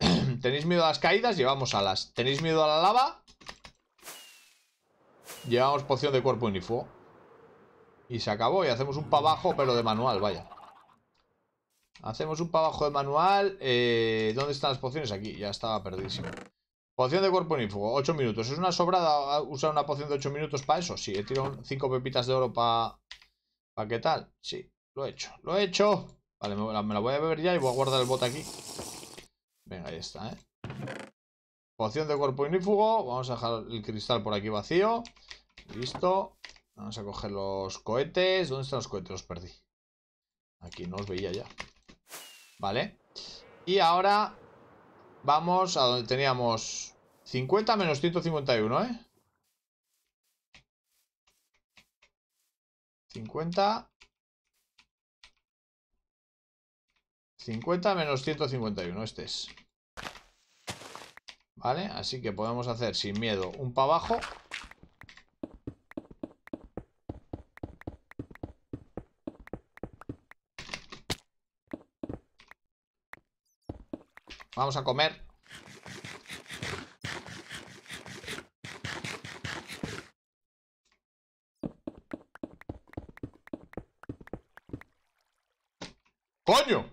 ¿Tenéis miedo a las caídas? Llevamos alas. ¿Tenéis miedo a la lava? Llevamos poción de cuerpo y Y se acabó. Y hacemos un abajo, pero de manual, vaya. Hacemos un abajo de manual. Eh, ¿Dónde están las pociones? Aquí. Ya estaba perdísimo. Poción de cuerpo unífugo, 8 minutos. ¿Es una sobrada usar una poción de 8 minutos para eso? Sí, he tirado 5 pepitas de oro para... ¿Para qué tal? Sí, lo he hecho, lo he hecho. Vale, me, la voy a beber ya y voy a guardar el bote aquí. Venga, ahí está, ¿eh? Poción de cuerpo inífugo. Vamos a dejar el cristal por aquí vacío. Listo. Vamos a coger los cohetes. ¿Dónde están los cohetes? Los perdí. Aquí no los veía ya. Vale. Y ahora Vamos a donde teníamos 50 menos 151, ¿eh? 50 50 menos 151, este es Vale, así que podemos hacer sin miedo un para abajo Vamos a comer. ¡Coño!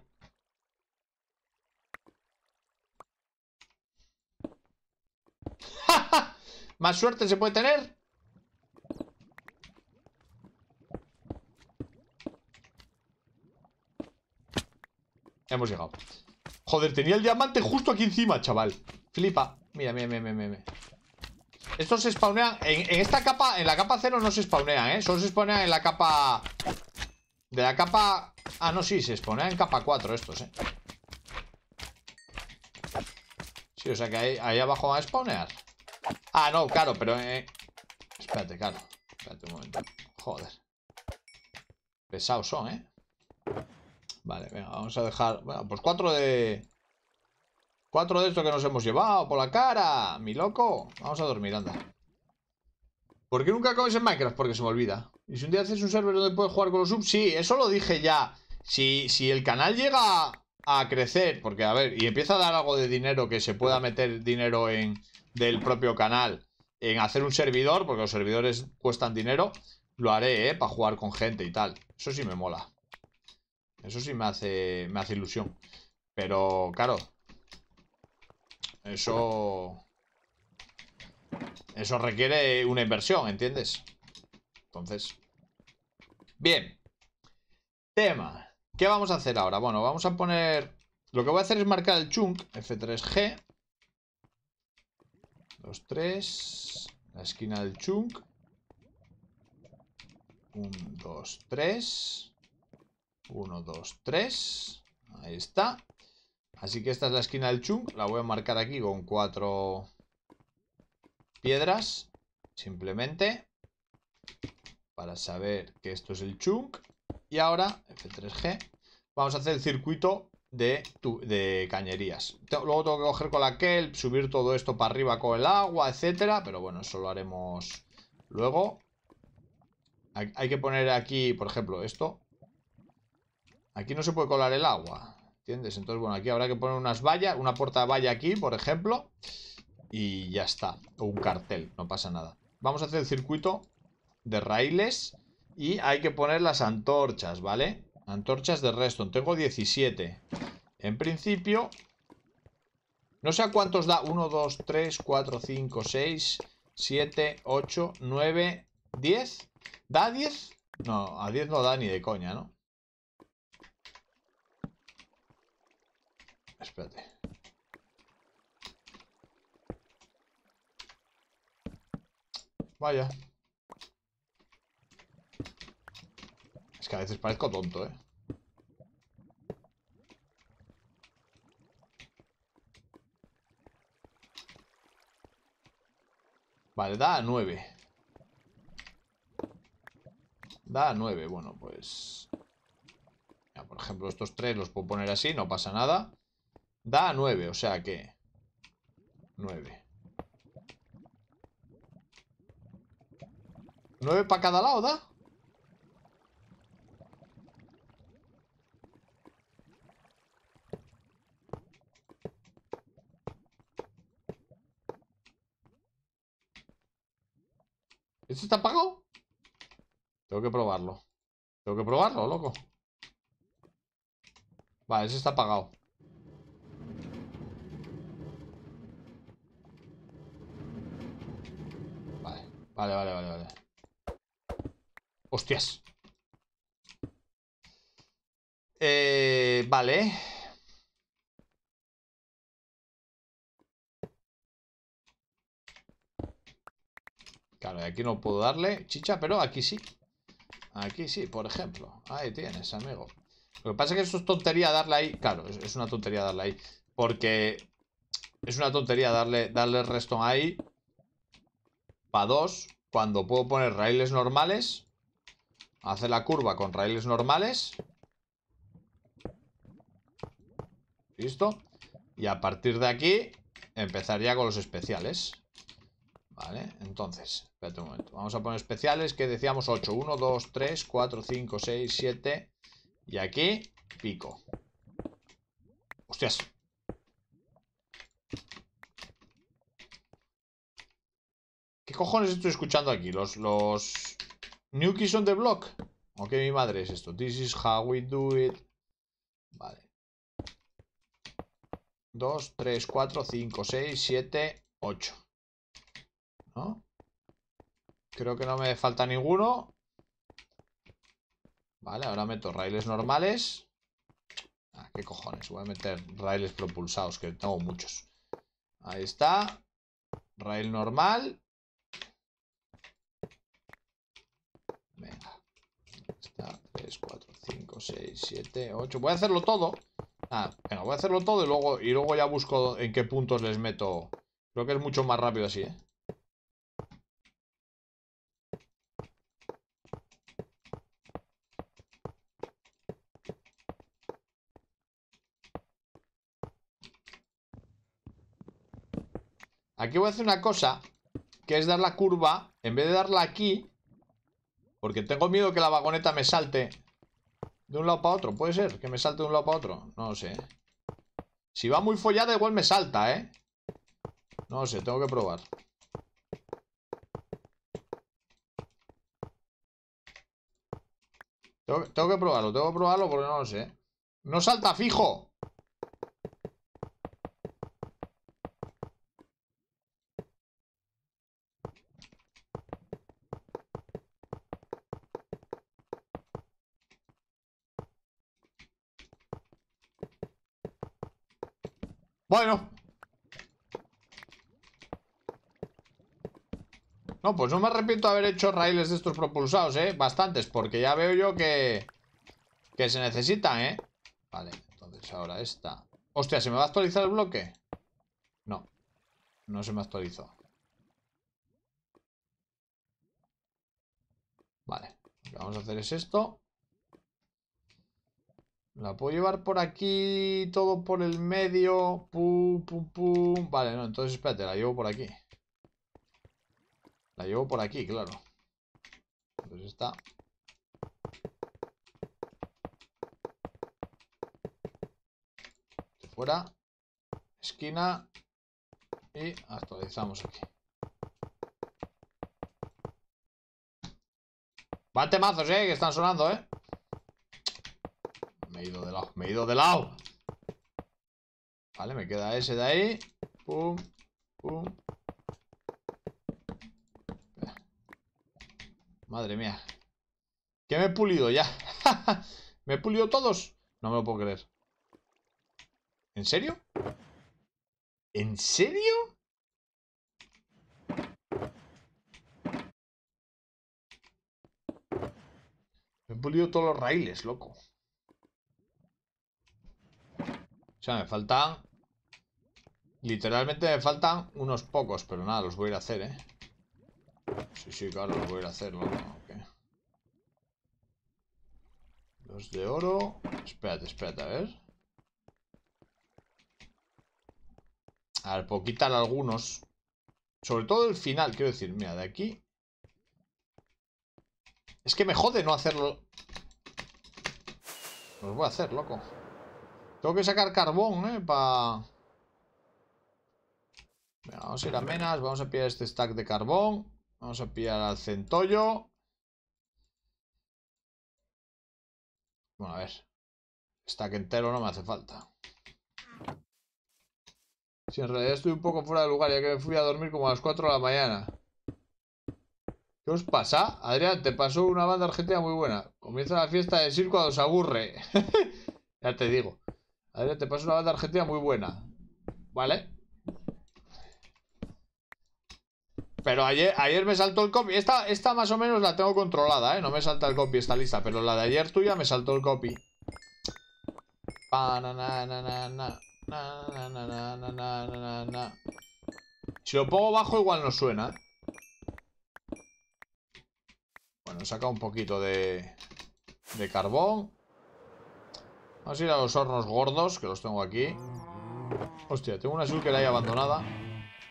¿Más suerte se puede tener? Hemos llegado. Joder, tenía el diamante justo aquí encima, chaval Flipa Mira, mira, mira, mira, mira. Estos se spawnean en, esta capa, en la capa 0 no se spawnean, ¿eh? Solo se spawnean en la capa... De la capa... Ah, no, sí, se spawnean en capa 4 estos, ¿eh? Sí, o sea que ahí, abajo van a spawnear Ah, no, claro, pero... Eh, espérate, claro Espérate un momento Joder Pesados son, ¿eh? Vale, venga, vamos a dejar... Bueno, pues cuatro de... Cuatro de estos que nos hemos llevado por la cara. Mi loco. Vamos a dormir, anda. ¿Por qué nunca comes en Minecraft? Porque se me olvida. ¿Y si un día haces un server donde puedes jugar con los subs? Sí, eso lo dije ya. Si, si el canal llega a crecer, porque a ver, y empieza a dar algo de dinero, que se pueda meter dinero en del propio canal, en hacer un servidor, porque los servidores cuestan dinero, lo haré, ¿eh? Para jugar con gente y tal. Eso sí me mola. Eso sí me hace, me hace ilusión. Pero, claro. Eso... Eso requiere una inversión, ¿entiendes? Entonces... Bien. Tema. ¿Qué vamos a hacer ahora? Bueno, vamos a poner... Lo que voy a hacer es marcar el chunk F3G. F2, tres. La esquina del chunk. F1, dos, tres. 1, 2, 3. Ahí está. Así que esta es la esquina del chunk. La voy a marcar aquí con cuatro piedras. Simplemente. Para saber que esto es el chunk. Y ahora, F3G, vamos a hacer el circuito de, cañerías. Luego tengo que coger con la kelp, subir todo esto para arriba con el agua, etcétera. Pero bueno, eso lo haremos luego. Hay que poner aquí, por ejemplo, esto. Aquí no se puede colar el agua, ¿entiendes? Entonces, bueno, aquí habrá que poner unas vallas, una puerta de valla aquí, por ejemplo, y ya está. O un cartel, no pasa nada. Vamos a hacer el circuito de raíles y hay que poner las antorchas, ¿vale? Antorchas de reston. Tengo 17. En principio, no sé a cuántos da. 1, 2, 3, 4, 5, 6, 7, 8, 9, 10. ¿Da 10? No, a 10 no da ni de coña, ¿no? Espérate. Vaya. Es que a veces parezco tonto, ¿eh? Vale, da a nueve Da a nueve, Bueno, pues... Ya, por ejemplo, estos tres los puedo poner así, no pasa nada. Da nueve, o sea que... Nueve. 9 para cada lado, ¿da? ¿Eso está apagado? Tengo que probarlo. Tengo que probarlo, loco. Vale, ese está apagado. Vale, vale, vale, vale. Hostias. Eh, vale. Claro, aquí no puedo darle chicha, pero aquí sí. Aquí sí, por ejemplo. Ahí tienes, amigo. Lo que pasa es que eso es tontería darle ahí. Claro, es, una tontería darle ahí. Porque es una tontería darle, darle resto ahí para 2, cuando puedo poner raíles normales, hace la curva con raíles normales. Listo. Y a partir de aquí empezaría con los especiales. Vale, entonces, espérate un momento. Vamos a poner especiales que decíamos 8. 1, 2, 3, 4, 5, 6, 7. Y aquí, pico. Hostias, ¿Qué cojones estoy escuchando aquí? Los, los... New on the Block. Ok, mi madre es esto. This is how we do it. Vale. 2, 3, 4, 5, 6, 7, 8. ¿No? Creo que no me falta ninguno. Vale, ahora meto raíles normales. Ah, qué cojones. Voy a meter raíles propulsados, que tengo muchos. Ahí está. Rail normal. Venga. Está 3, 4, 5, 6, 7, 8. Voy a hacerlo todo. Ah, venga, voy a hacerlo todo y luego, y luego ya busco en qué puntos les meto. Creo que es mucho más rápido así, ¿eh? Aquí voy a hacer una cosa, que es dar la curva, en vez de darla aquí, porque tengo miedo que la vagoneta me salte de un lado para otro. ¿Puede ser? ¿Que me salte de un lado para otro? No lo sé. Si va muy follada, igual me salta, ¿eh? No lo sé, tengo que probar. Tengo, tengo que probarlo, tengo que probarlo porque no lo sé. ¡No salta fijo! no. pues no me arrepiento de haber hecho raíles de estos propulsados, ¿eh? Bastantes, porque ya veo yo que... Que se necesitan, ¿eh? Vale, entonces ahora esta. Hostia, ¿se me va a actualizar el bloque? No. No se me actualizó. Vale. Lo que vamos a hacer es esto. La puedo llevar por aquí, todo por el medio. Pum, pum, pum. Vale, no, entonces espérate, la llevo por aquí. La llevo por aquí, claro. Entonces pues está. Fuera. Esquina. Y actualizamos aquí. Bate mazos, eh, que están sonando, eh. Me he ido de lado, me he ido de lado. Vale, me queda ese de ahí. Pum, pum. Madre mía. Que me he pulido ya. me he pulido todos. No me lo puedo creer. ¿En serio? ¿En serio? Me he pulido todos los raíles, loco. O sea, me faltan... Literalmente me faltan unos pocos, pero nada, los voy a ir a hacer, ¿eh? Sí, sí, claro, los voy a ir a hacer, Los de oro... Espérate, espérate, a ver. al ver, quitar algunos. Sobre todo el final, quiero decir, mira, de aquí... Es que me jode no hacerlo... Los voy a hacer, loco. Tengo que sacar carbón, ¿eh? Para... vamos a ir a menas. Vamos a pillar este stack de carbón. Vamos a pillar al centollo. Bueno, a ver. Stack entero no me hace falta. Si en realidad estoy un poco fuera de lugar, ya que me fui a dormir como a las 4 de la mañana. ¿Qué os pasa? Adrián, te pasó una banda argentina muy buena. Comienza la fiesta de circo cuando se aburre. ya te digo. A te paso una banda argentina muy buena. ¿Vale? Pero ayer, ayer me saltó el copy. Esta, más o menos la tengo controlada, ¿eh? No me salta el copy esta lista, pero la de ayer tuya me saltó el copy. Si lo pongo bajo igual no suena. Bueno, saca un poquito de, de carbón. Vamos a ir a los hornos gordos, que los tengo aquí. Hostia, tengo una azul que la hay abandonada.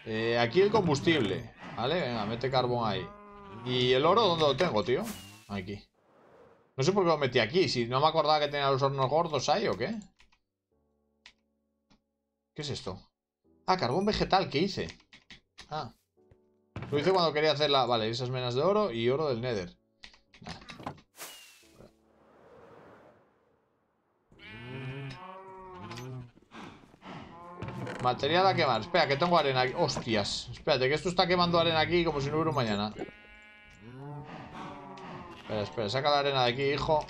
Eh, aquí el combustible, ¿vale? Venga, mete carbón ahí. ¿Y el oro dónde lo tengo, tío? Aquí. No sé por qué lo metí aquí. Si no me acordaba que tenía los hornos gordos ahí o qué. ¿Qué es esto? Ah, carbón vegetal, ¿qué hice? Ah. Lo hice cuando quería hacer la... Vale, esas menas de oro y oro del nether. Material a quemar. Espera, que tengo arena aquí. Hostias. Espérate, que esto está quemando arena aquí como si no hubiera mañana. Espera, espera. Saca la arena de aquí, hijo.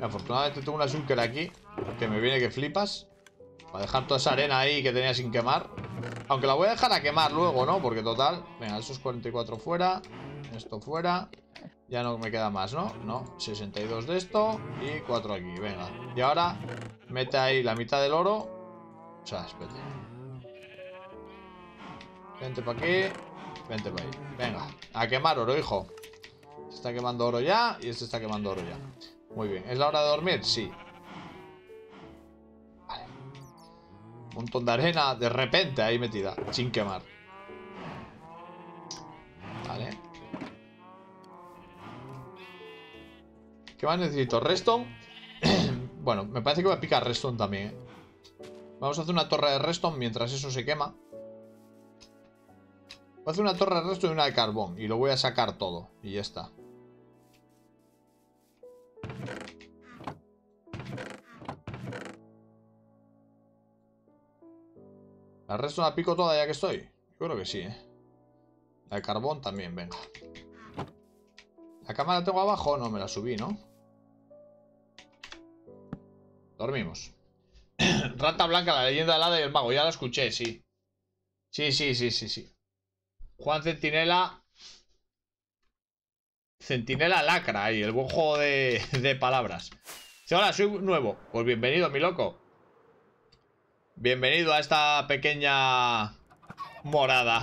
afortunadamente tengo una shulker aquí. Que me viene que flipas. Para dejar toda esa arena ahí que tenía sin quemar. Aunque la voy a dejar a quemar luego, ¿no? Porque total... Venga, esos 44 fuera. Esto fuera. Ya no me queda más, ¿no? No, 62 de esto y 4 aquí, venga. Y ahora mete ahí la mitad del oro. O sea, espérate. Vente para aquí, vente para ahí. Venga, a quemar oro, hijo. Se está quemando oro ya y este está quemando oro ya. Muy bien, ¿es la hora de dormir? Sí. Vale. Un montón de arena de repente ahí metida, sin quemar. Vale. ¿Qué más necesito? Reston bueno, me parece que va a picar Reston también. ¿eh? Vamos a hacer una torre de Reston mientras eso se quema. Voy a hacer una torre de Reston y una de carbón. Y lo voy a sacar todo. Y ya está. ¿La Reston la pico toda ya que estoy? Yo creo que sí, ¿eh? La de carbón también, venga. ¿La cámara la tengo abajo? No, me la subí, ¿no? Dormimos. Rata Blanca, la leyenda la y el mago. Ya la escuché, sí. Sí, sí, sí, sí, sí. Juan Centinela. Centinela Lacra, ahí, el buen juego de, palabras. Hola, soy nuevo. Pues bienvenido, mi loco. Bienvenido a esta pequeña morada.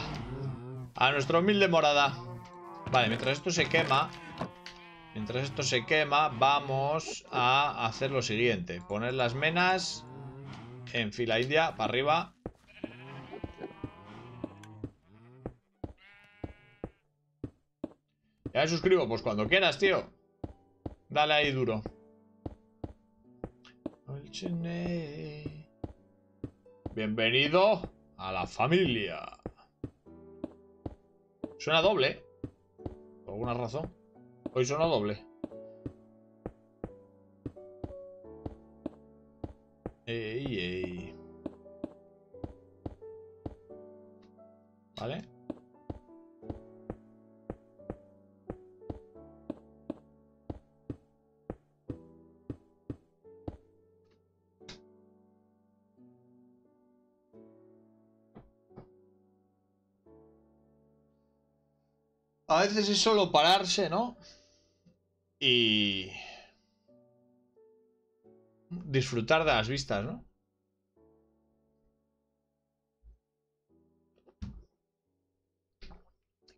A nuestra humilde morada. Vale, mientras esto se quema, Mientras esto se quema, vamos a hacer lo siguiente. Poner las menas en fila india, para arriba. Ya me suscribo, pues cuando quieras, tío. Dale ahí duro. Bienvenido a la familia. Suena doble, ¿eh? por alguna razón. Hoy suena pues doble. Ey, ey. ¿Vale? A veces es solo pararse, ¿no? y disfrutar de las vistas, ¿no?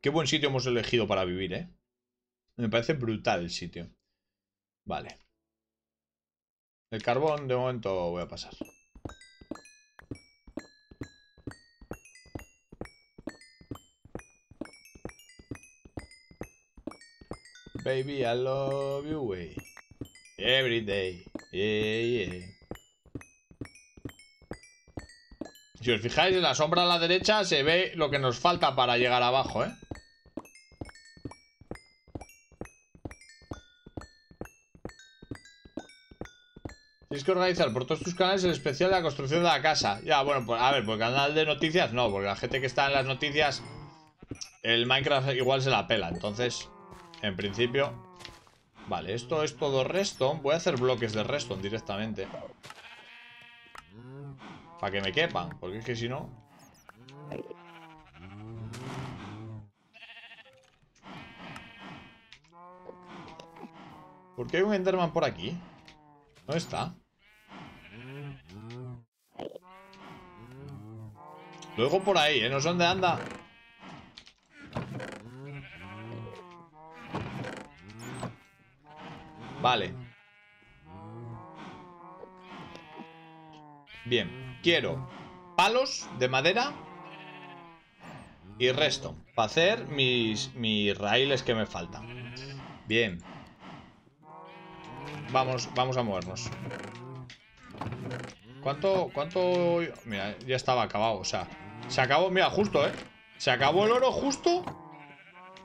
Qué buen sitio hemos elegido para vivir, ¿eh? Me parece brutal el sitio. Vale. El carbón de momento voy a pasar. Baby, I love you, way. Every day. Yeah, yeah. Si os fijáis, en la sombra a la derecha se ve lo que nos falta para llegar abajo, ¿eh? Tienes que organizar por todos tus canales el especial de la construcción de la casa. Ya, bueno, pues a ver, por canal de noticias no, porque la gente que está en las noticias, el Minecraft igual se la pela, entonces... En principio... Vale, esto es todo redstone. Voy a hacer bloques de redstone directamente. Para que me quepan, porque es que si no... ¿Por qué hay un Enderman por aquí? ¿Dónde está? Luego por ahí, ¿eh? No sé dónde anda. Vale. Bien, quiero palos de madera y resto para hacer mis, mis raíles que me faltan. Bien. Vamos, vamos a movernos. ¿Cuánto, cuánto...? Mira, ya estaba acabado, o sea... Se acabó, mira, justo, ¿eh? Se acabó el oro justo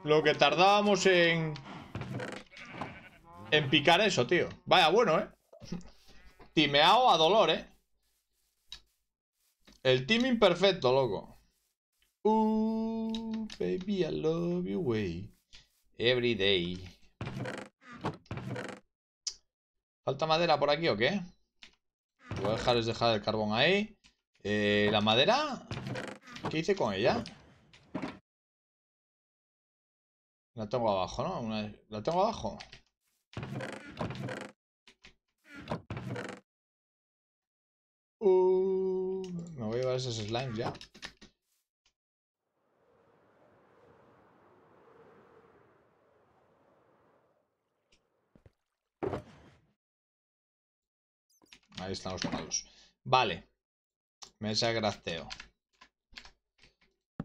lo que tardábamos en en picar eso, tío. Vaya, bueno, ¿eh? Timeado a dolor, ¿eh? El team imperfecto, loco. Uh, baby, I love you way. Every day. ¿Falta madera por aquí o qué? voy a dejar dejar el carbón ahí. Eh, la madera... ¿Qué hice con ella? La tengo abajo, ¿no? ¿La tengo abajo? Uh, me voy a llevar esos slimes ya. Ahí están los palos. Vale. Me grasteo.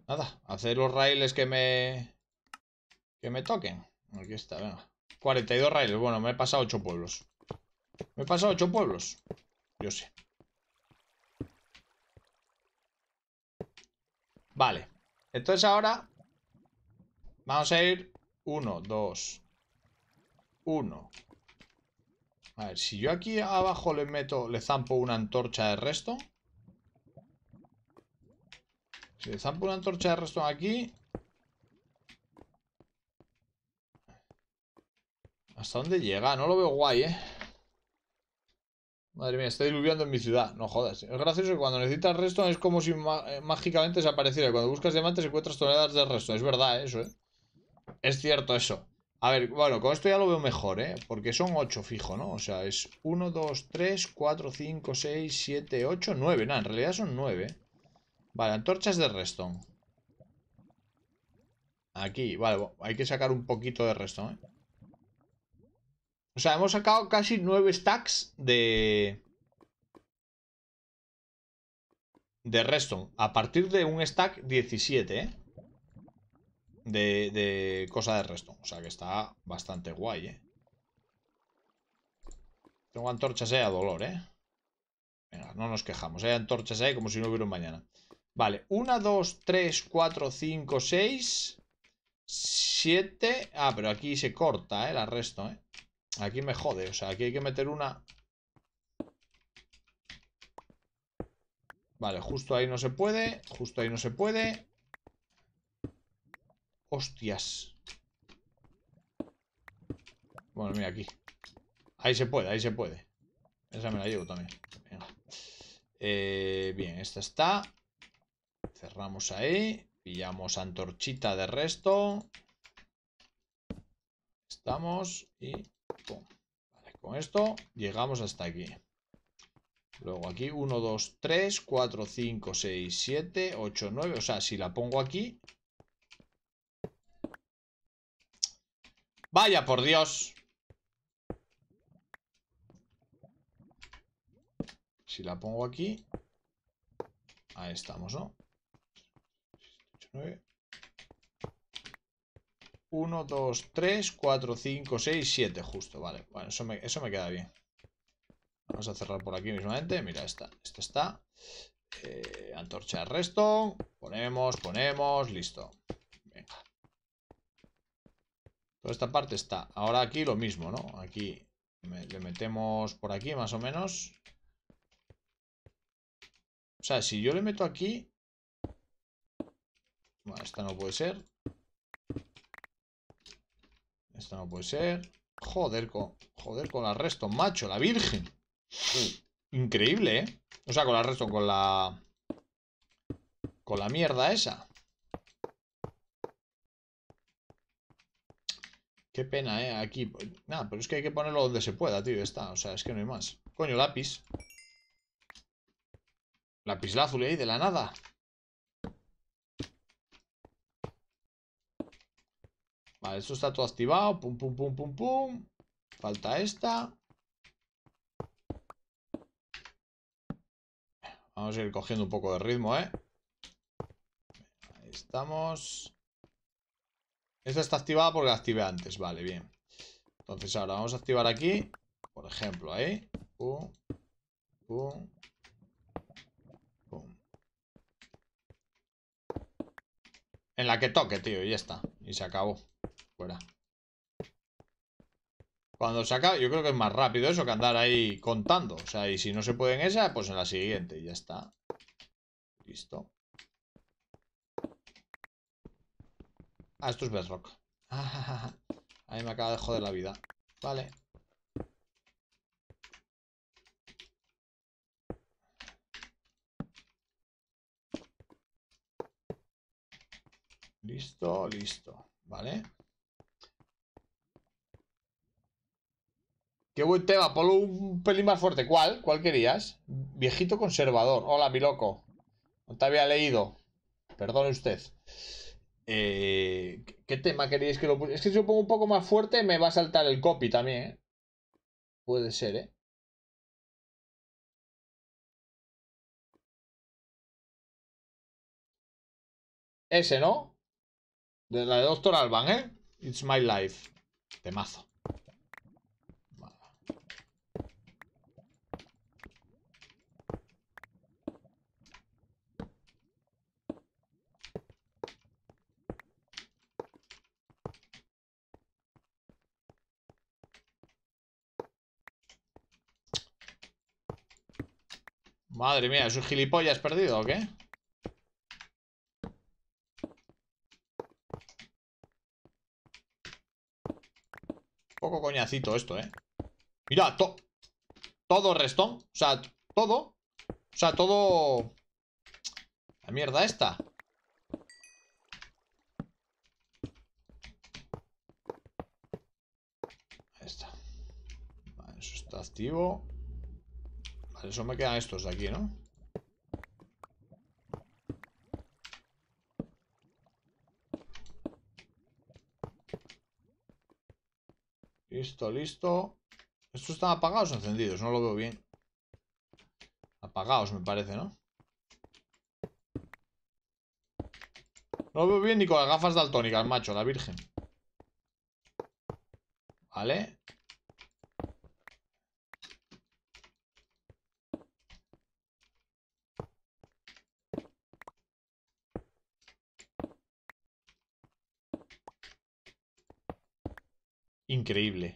Nada, hacer los raíles que me... Que me toquen. Aquí está, venga. 42 railes, Bueno, me he pasado 8 pueblos. Me he pasado 8 pueblos. Yo sé. Vale. Entonces ahora vamos a ir 1, 2, 1. A ver, si yo aquí abajo le meto, le zampo una antorcha de resto. Si le zampo una antorcha de resto aquí, ¿Hasta dónde llega? No lo veo guay, ¿eh? Madre mía, está diluviando en mi ciudad. No jodas. Es gracioso que cuando necesitas resto, es como si eh, mágicamente desapareciera. Cuando buscas diamantes encuentras toneladas de resto, Es verdad, ¿eh? eso, ¿eh? Es cierto eso. A ver, bueno, con esto ya lo veo mejor, ¿eh? Porque son 8 fijo, ¿no? O sea, es 1, 2, 3, 4, 5, 6, 7, 8, 9. Nada, en realidad son 9. Vale, antorchas de resto. Aquí, vale, hay que sacar un poquito de resto, ¿eh? O sea, hemos sacado casi 9 stacks de... De reston. A partir de un stack 17, ¿eh? De, de cosa de Redstone. O sea, que está bastante guay, ¿eh? Tengo antorchas ahí a dolor, ¿eh? Venga, no nos quejamos. Hay antorchas ahí como si no hubiera un mañana. Vale, 1, 2, 3, 4, 5, 6, 7. Ah, pero aquí se corta, ¿eh? El resto, ¿eh? Aquí me jode, o sea, aquí hay que meter una... Vale, justo ahí no se puede, justo ahí no se puede. Hostias. Bueno, mira aquí. Ahí se puede, ahí se puede. Esa me la llevo también. Eh, bien, esta está. Cerramos ahí. Pillamos antorchita de resto. Estamos y con esto llegamos hasta aquí. Luego aquí 1, 2, 3, 4, 5, 6, 7, 8, 9. O sea, si la pongo aquí... Vaya, por Dios. Si la pongo aquí... Ahí estamos, ¿no? 8, 9. 1, 2, 3, 4, 5, 6, 7, justo, vale. Bueno, eso me, queda bien. Vamos a cerrar por aquí mismamente. Mira, esta, esta está. Eh, antorcha de resto. Ponemos, ponemos, listo. Venga. Toda esta parte está. Ahora aquí lo mismo, ¿no? Aquí le metemos por aquí más o menos. O sea, si yo le meto aquí... Bueno, esta no puede ser. Esto no puede ser. Joder con, joder con la resto. macho, la virgen. Increíble, ¿eh? O sea, con la resto, con la... Con la mierda esa. Qué pena, ¿eh? Aquí... Nada, pero es que hay que ponerlo donde se pueda, tío. Está, o sea, es que no hay más. Coño, lápiz. Lápiz azul ahí, de la nada. Vale, eso está todo activado. Pum, pum, pum, pum, pum. Falta esta. Vamos a ir cogiendo un poco de ritmo, ¿eh? Ahí estamos. Esta está activada porque la activé antes. Vale, bien. Entonces ahora vamos a activar aquí. Por ejemplo, ahí. En la que toque, tío. Y ya está. Y se acabó. Fuera. Cuando saca, yo creo que es más rápido eso que andar ahí contando. O sea, y si no se puede en esa, pues en la siguiente. Y Ya está. Listo. Ah, esto es Bedrock. me acaba de joder la vida. Vale. Listo, listo. Vale. Qué buen tema, ponlo un pelín más fuerte. ¿Cuál? ¿Cuál querías? Viejito conservador. Hola, mi loco. No te había leído. Perdone usted. Eh, ¿Qué tema queríais que lo pusiera? Es que si lo pongo un poco más fuerte me va a saltar el copy también, ¿eh? Puede ser, ¿eh? Ese, ¿no? De la de Doctor Alban, ¿eh? It's my life. Temazo. Madre mía, ¿es un gilipollas perdido o qué? Poco coñacito esto, ¿eh? Mira, todo... todo restón. O sea, todo. O sea, todo... La mierda esta. Está. Vale, eso está activo eso me quedan estos de aquí, ¿no? Listo, listo. ¿Estos están apagados o encendidos? No lo veo bien. Apagados, me parece, ¿no? No lo veo bien ni con las gafas daltónicas, macho, la virgen. Vale. increíble.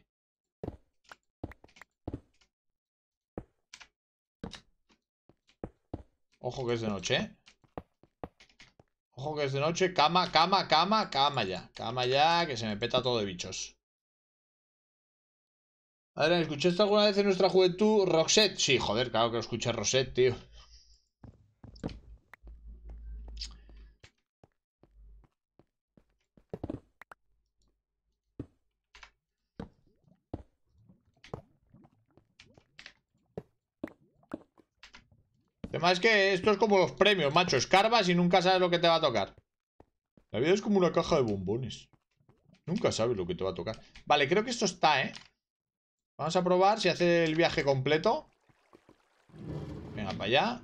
Ojo que es de noche, ¿eh? Ojo que es de noche. Cama, cama, cama, cama ya. Cama ya, que se me peta todo de bichos. ahora ¿escuchaste alguna vez en nuestra juventud Roxette? Sí, joder, claro que lo escuché Roxette, tío. Más es que esto es como los premios, macho. Escarbas y nunca sabes lo que te va a tocar. La vida es como una caja de bombones. Nunca sabes lo que te va a tocar. Vale, creo que esto está, ¿eh? Vamos a probar si hace el viaje completo. Venga, para allá.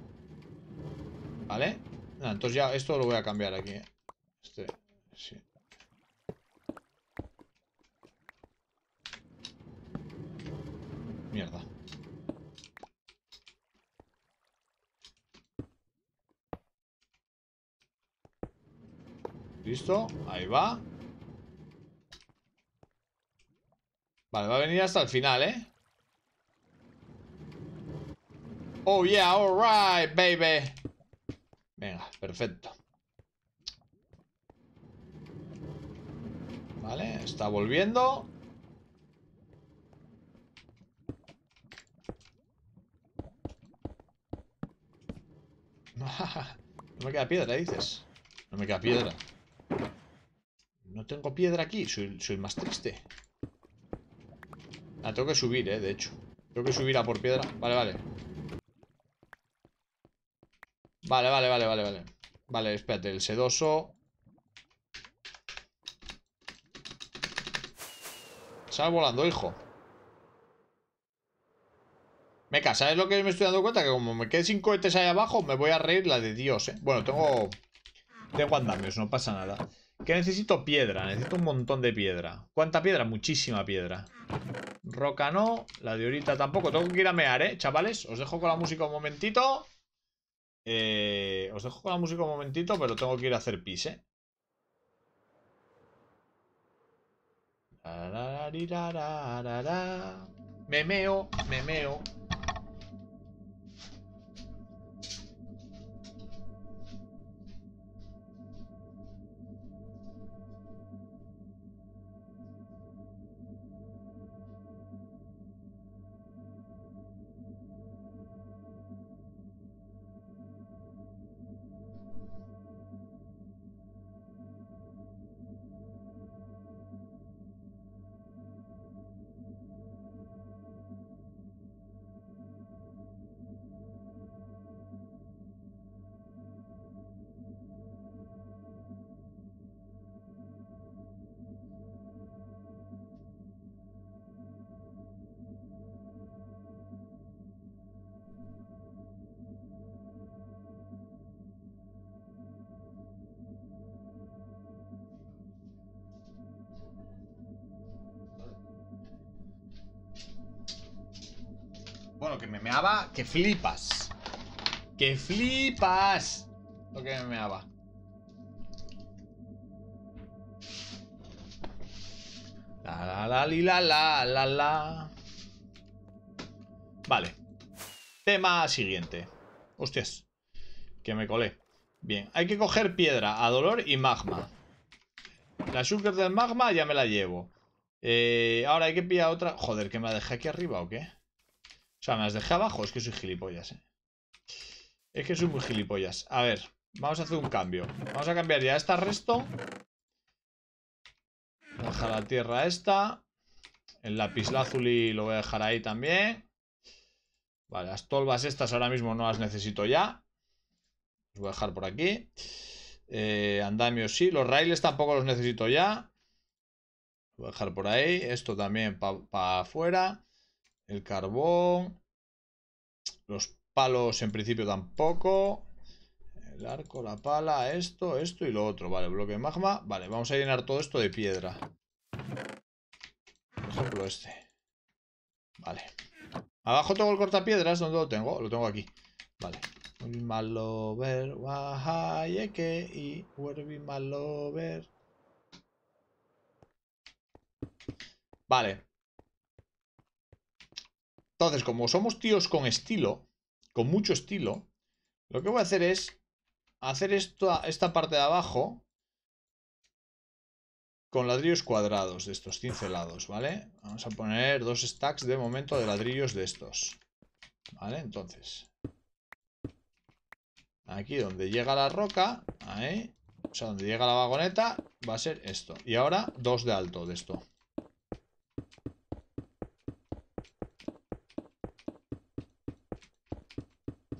Vale. entonces ya esto lo voy a cambiar aquí. ¿eh? Este, Mierda. ¿Listo? Ahí va. Vale, va a venir hasta el final, ¿eh? Oh yeah, alright, baby. Venga, perfecto. Vale, está volviendo. No me queda piedra, dices. No me queda piedra. No tengo piedra aquí, soy, más triste. Ah, tengo que subir, eh, de hecho. Tengo que subir a por piedra. Vale, vale. Vale, vale, vale, vale, vale. Vale, espérate, el sedoso. Sale volando, hijo. Meca, ¿sabes lo que me estoy dando cuenta? Que como me quede sin cohetes ahí abajo, me voy a reír la de Dios, ¿eh? Bueno, tengo... Tengo andamios, no pasa nada. Que necesito piedra, necesito un montón de piedra. ¿Cuánta piedra? Muchísima piedra. Roca no, la de ahorita tampoco. Tengo que ir a mear, ¿eh? Chavales, os dejo con la música un momentito. Eh, os dejo con la música un momentito, pero tengo que ir a hacer pis, ¿eh? Me meo, me meo. que flipas. ¡Que flipas! Lo que me meaba. La la la la la Vale. Tema siguiente. Hostias. Que me colé. Bien, hay que coger piedra a dolor y magma. La azúcar del magma ya me la llevo. Eh, ahora hay que pillar otra... Joder, ¿que me la dejé aquí arriba o qué? sea, me las dejé abajo. Es que soy gilipollas, eh. Es que soy muy gilipollas. A ver, vamos a hacer un cambio. Vamos a cambiar ya esta resto. Voy dejar la tierra esta. El lazuli lo voy a dejar ahí también. Vale, las tolvas estas ahora mismo no las necesito ya. Los voy a dejar por aquí. Eh, andamios sí. Los raíles tampoco los necesito ya. Los voy a dejar por ahí. Esto también para afuera. El carbón. Los palos en principio tampoco. El arco, la pala, esto, esto y lo otro. Vale, bloque de magma. Vale, vamos a llenar todo esto de piedra. Por ejemplo, este. Vale. Abajo tengo el cortapiedras. ¿Dónde lo tengo? Lo tengo aquí. Vale. malo ver, y malo ver. Vale. Entonces, como somos tíos con estilo, con mucho estilo, lo que voy a hacer es hacer esta, esta parte de abajo con ladrillos cuadrados de estos cincelados, ¿vale? Vamos a poner dos stacks de momento de ladrillos de estos. ¿Vale? Entonces, aquí donde llega la roca, o sea, donde llega la vagoneta, va a ser esto. Y ahora dos de alto de esto.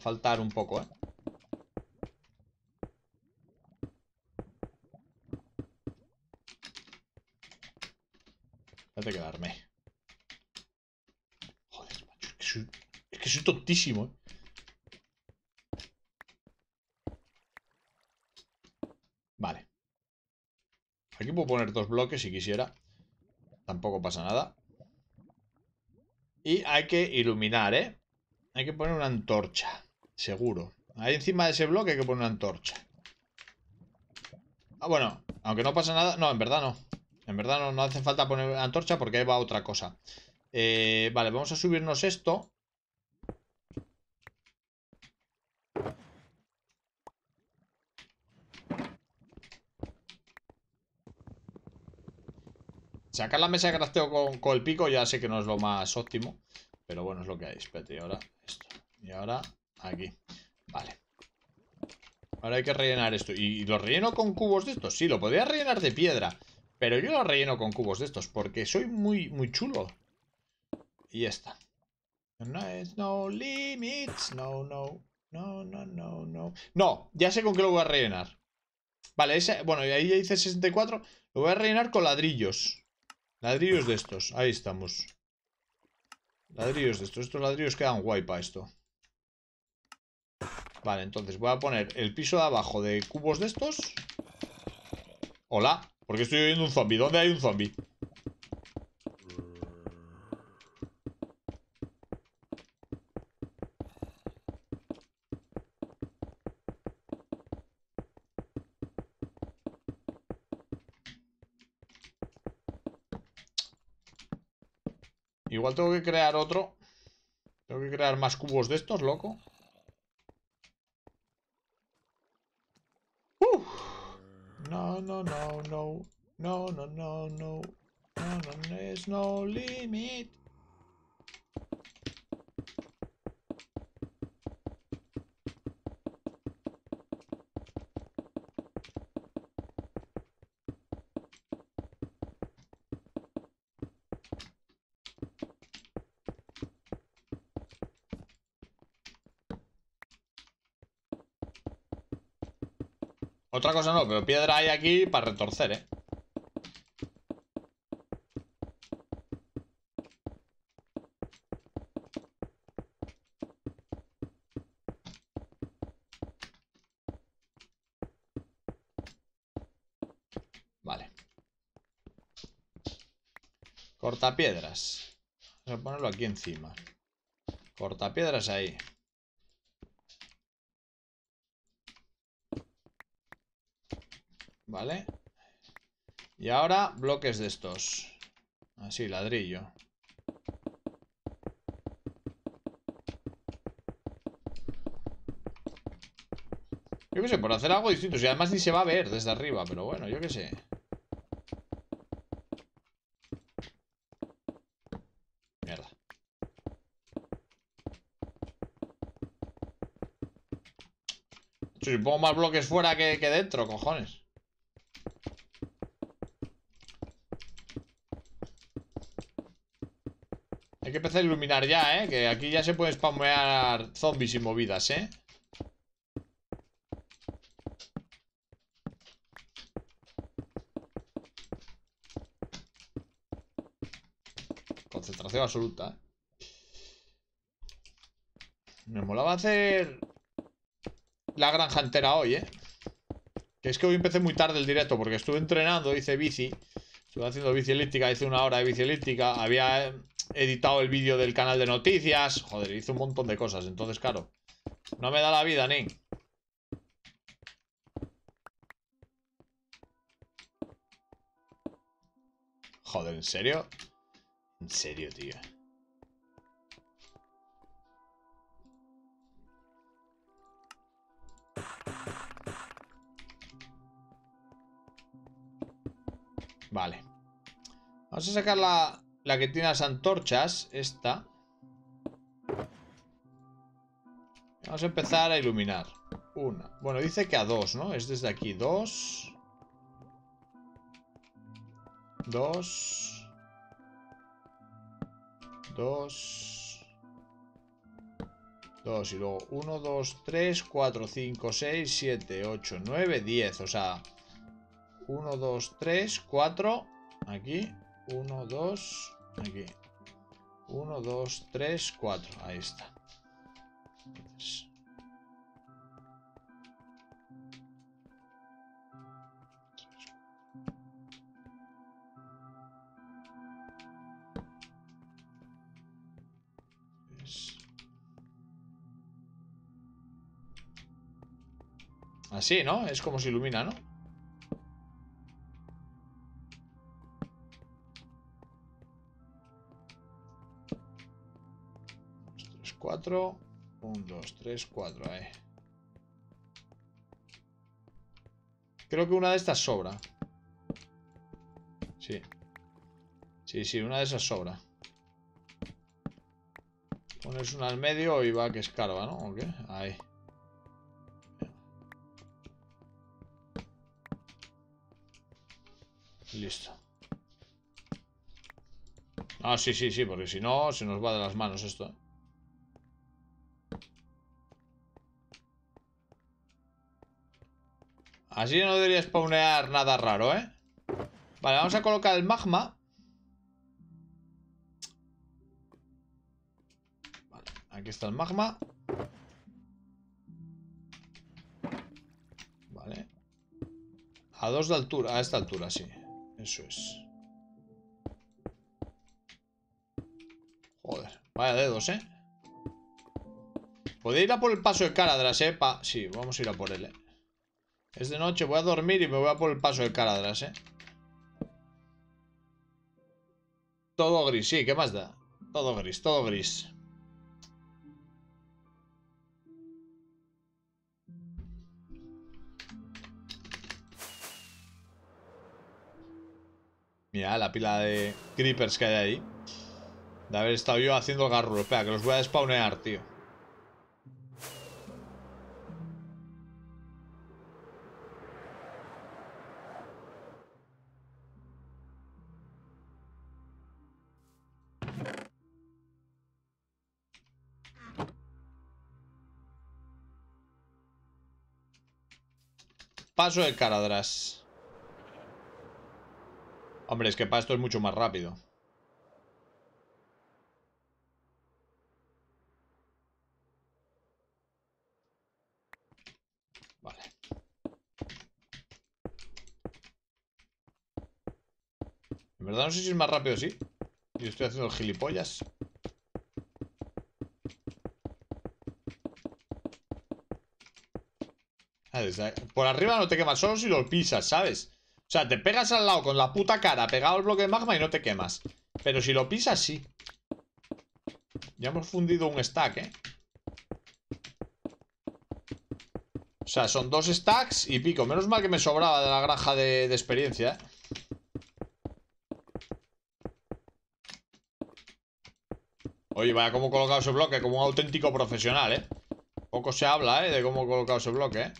faltar un poco, ¿eh? a quedarme. Joder, macho, es que soy, es que soy tontísimo, ¿eh? Vale. Aquí puedo poner dos bloques si quisiera. Tampoco pasa nada. Y hay que iluminar, ¿eh? Hay que poner una antorcha. Seguro. Ahí encima de ese bloque hay que poner una antorcha. Ah, bueno, aunque no pasa nada... No, en verdad no. En verdad no, no hace falta poner antorcha porque ahí va otra cosa. Eh, vale, vamos a subirnos esto. Sacar la mesa de crafteo con, con, el pico ya sé que no es lo más óptimo. Pero bueno, es lo que hay. Espérate, y ahora esto. Y ahora Aquí. Vale. Ahora hay que rellenar esto. ¿Y lo relleno con cubos de estos? Sí, lo podría rellenar de piedra. Pero yo lo relleno con cubos de estos porque soy muy, muy chulo. Y ya está. No, no limits. No, no. No, no, no, no. No, ya sé con qué lo voy a rellenar. Vale, ese, bueno, ahí ya hice 64. Lo voy a rellenar con ladrillos. Ladrillos de estos. Ahí estamos. Ladrillos de estos. Estos ladrillos quedan guay para esto. Vale, entonces voy a poner el piso de abajo de cubos de estos. Hola, porque estoy oyendo un zombie. ¿Dónde hay un zombie? Igual tengo que crear otro. Tengo que crear más cubos de estos, loco. No, no, no, no, no, no, no, no, no, no, there's no limit. Otra cosa no, pero piedra hay aquí para retorcer, ¿eh? Vale. Cortapiedras. Vamos a ponerlo aquí encima. Cortapiedras ahí. ¿vale? Y ahora bloques de estos. Así, ladrillo. Yo qué sé, por hacer algo distinto. Y además ni se va a ver desde arriba, pero bueno, yo qué sé. Mierda. Si pongo más bloques fuera que, que dentro, cojones. Hay que empezar a iluminar ya, ¿eh? Que aquí ya se pueden spammear zombies y movidas, ¿eh? Concentración absoluta. Me molaba hacer la granja entera hoy, ¿eh? Que es que hoy empecé muy tarde el directo porque estuve entrenando, hice bici. Estuve haciendo bici elíptica, hice una hora de bici elíptica. Había editado el vídeo del canal de noticias. Joder, hice un montón de cosas, entonces, claro. No me da la vida, ni. Joder, ¿en serio? En serio, tío. Vale. Vamos a sacar la, la que tiene las antorchas, esta. Vamos a empezar a iluminar. Una. Bueno, dice que a dos, ¿no? Es desde aquí. Dos. Dos. Dos. Dos. Y luego uno, dos, tres, cuatro, cinco, seis, siete, ocho, nueve, diez. O sea, uno, dos, tres, cuatro. Aquí. 1, 2, aquí. 1, 2, 3, 4. Ahí está. Así, ¿no? Es como se ilumina, ¿no? 4. 1, 2, 3, 4, ahí. Creo que una de estas sobra. Sí. Sí, sí, una de esas sobra. Pones una al medio y va que escarba, ¿no? ¿O qué? Ahí. Listo. Ah, sí, sí, sí, porque si no, se nos va de las manos esto. Eh. Así no debería spawnear nada raro, ¿eh? Vale, vamos a colocar el magma. Vale, aquí está el magma. Vale. A dos de altura, a esta altura, sí. Eso es. Joder, vaya dedos, ¿eh? Podría ir a por el paso de atrás, eh. sí, vamos a ir a por él, eh. Es de noche, voy a dormir y me voy a por el paso del atrás, ¿eh? Todo gris, sí, ¿qué más da? Todo gris, todo gris. Mira la pila de creepers que hay ahí. De haber estado yo haciendo garro Espera, que los voy a spawnear, tío. Paso de cara atrás. Hombre, es que para esto es mucho más rápido. Vale. En verdad no sé si es más rápido sí. Yo estoy haciendo gilipollas. Eh, por arriba no te quemas, solo si lo pisas, ¿sabes? O sea, te pegas al lado con la puta cara pegado al bloque de magma y no te quemas. Pero si lo pisas, sí. Ya hemos fundido un stack, ¿eh? O sea, son dos stacks y pico. Menos mal que me sobraba de la granja de, experiencia, ¿eh? Oye, vaya cómo he colocado ese bloque, como un auténtico profesional, ¿eh? Poco se habla, ¿eh? De cómo he colocado ese bloque, ¿eh?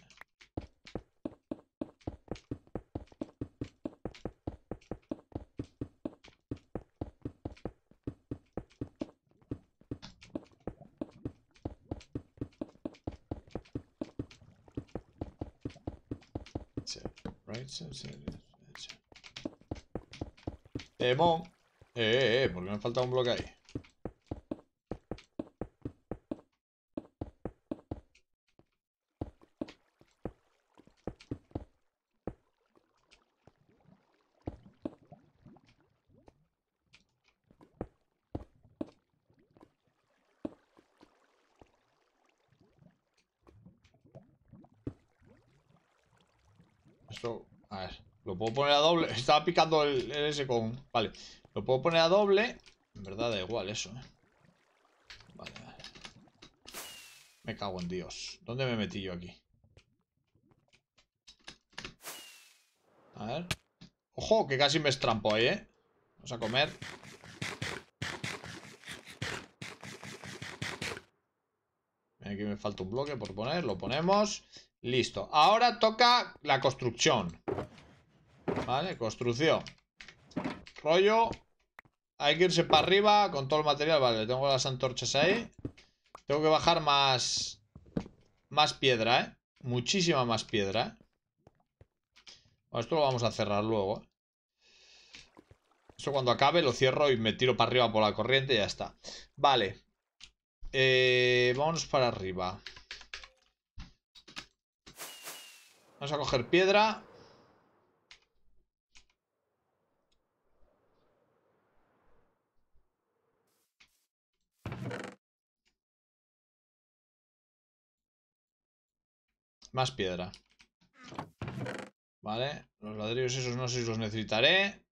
Temo. Eh, eh, eh, eh, porque me falta un bloque ahí. poner a doble. Estaba picando el, S con... Vale. Lo puedo poner a doble. En verdad da igual eso, eh. Vale, vale. Me cago en Dios. ¿Dónde me metí yo aquí? A ver. Ojo, que casi me estrampo ahí, ¿eh? Vamos a comer. Aquí me falta un bloque por poner. Lo ponemos. Listo. Ahora toca la construcción. Vale, construcción. Rollo. Hay que irse para arriba con todo el material. Vale, tengo las antorchas ahí. Tengo que bajar más... Más piedra, ¿eh? Muchísima más piedra, ¿eh? esto lo vamos a cerrar luego, eso Esto cuando acabe lo cierro y me tiro para arriba por la corriente y ya está. Vale. vamos eh, vámonos para arriba. Vamos a coger piedra. Más piedra. Vale. Los ladrillos esos no sé si los necesitaré.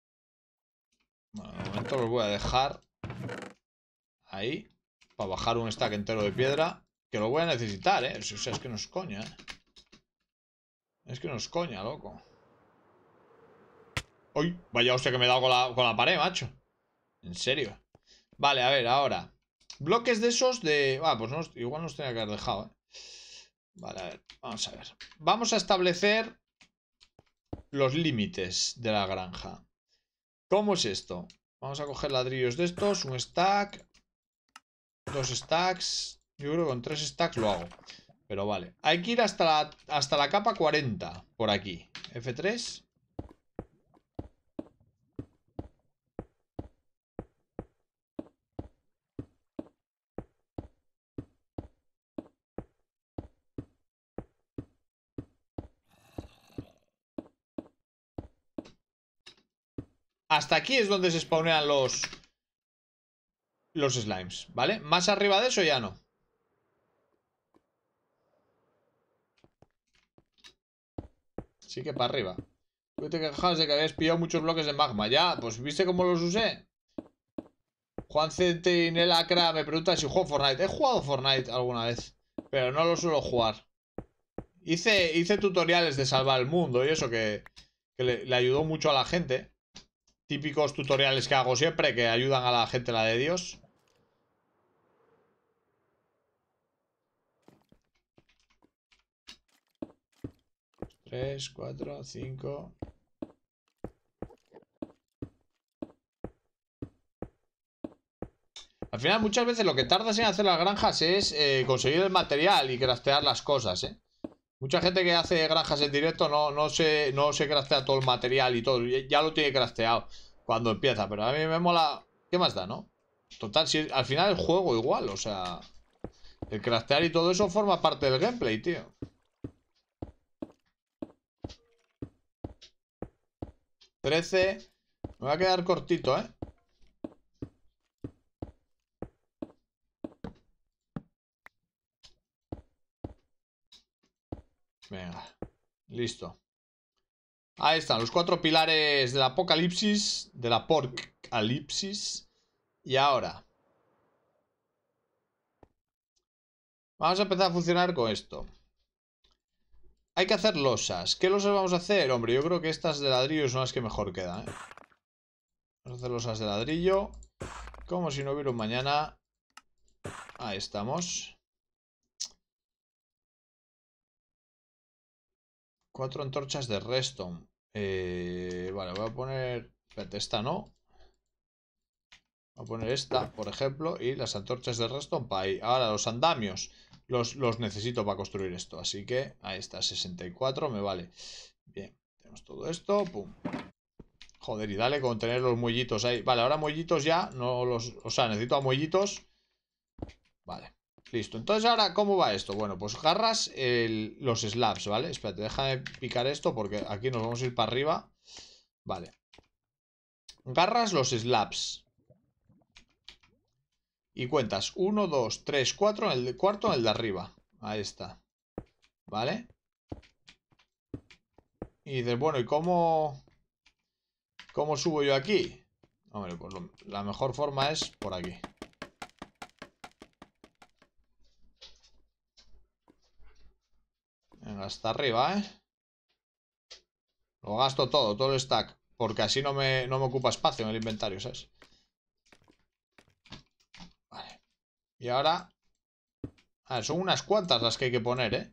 Bueno, de momento los voy a dejar ahí. Para bajar un stack entero de piedra. Que lo voy a necesitar, ¿eh? O sea, es que nos es coña, ¿eh? Es que nos es coña, loco. ¡Uy! Vaya hostia que me he dado con la, pared, macho. En serio. Vale, a ver, ahora. Bloques de esos de... Ah, pues igual no tenía que haber dejado, ¿eh? vamos a ver. Vamos a establecer los límites de la granja. ¿Cómo es esto? Vamos a coger ladrillos de estos, un stack, dos stacks. Yo creo que con tres stacks lo hago. Pero vale, hay que ir hasta la, hasta la capa 40 por aquí. F3. Hasta aquí es donde se spawnean los... Los slimes, ¿vale? Más arriba de eso ya no. Sí que para arriba. Tú te de que habías pillado muchos bloques de magma. Ya, pues ¿viste cómo los usé? Juan Centinela Acra me pregunta si juego Fortnite. He jugado Fortnite alguna vez, pero no lo suelo jugar. Hice, hice tutoriales de salvar el mundo y eso que, le, le ayudó mucho a la gente típicos tutoriales que hago siempre que ayudan a la gente, la de Dios. Tres, cuatro, cinco... Al final muchas veces lo que tardas en hacer las granjas es eh, conseguir el material y craftear las cosas, ¿eh? Mucha gente que hace granjas en directo no, no, se, no se craftea todo el material y todo. Ya lo tiene crafteado cuando empieza, pero a mí me mola... ¿Qué más da, no? Total, si al final el juego igual, o sea... El craftear y todo eso forma parte del gameplay, tío. 13. Me va a quedar cortito, ¿eh? Venga, listo. Ahí están, los cuatro pilares del apocalipsis, de la porcalipsis. Y ahora. Vamos a empezar a funcionar con esto. Hay que hacer losas. ¿Qué losas vamos a hacer? Hombre, yo creo que estas de ladrillo son las que mejor quedan. ¿eh? Vamos a hacer losas de ladrillo. Como si no hubiera un mañana. Ahí estamos. Cuatro antorchas de redstone. Eh, vale, voy a poner... esta no. Voy a poner esta, por ejemplo, y las antorchas de redstone para ahí. Ahora, los andamios los, los necesito para construir esto. Así que ahí está, 64 me vale. Bien, tenemos todo esto. Joder, y dale con tener los muellitos ahí. Vale, ahora muellitos ya. No los, o sea, necesito a muellitos. Vale. Listo, entonces ahora, ¿cómo va esto? Bueno, pues garras los slabs, ¿vale? Espérate, déjame picar esto porque aquí nos vamos a ir para arriba Vale Garras los slabs Y cuentas 1, 2, 3, 4 El cuarto en el de arriba Ahí está ¿Vale? Y de bueno, ¿y cómo, cómo subo yo aquí? Hombre, pues la mejor forma es por aquí Venga, hasta arriba, ¿eh? Lo gasto todo, todo el stack. Porque así no me, ocupa espacio en el inventario, ¿sabes? Vale. Y ahora... A ver, son unas cuantas las que hay que poner, ¿eh?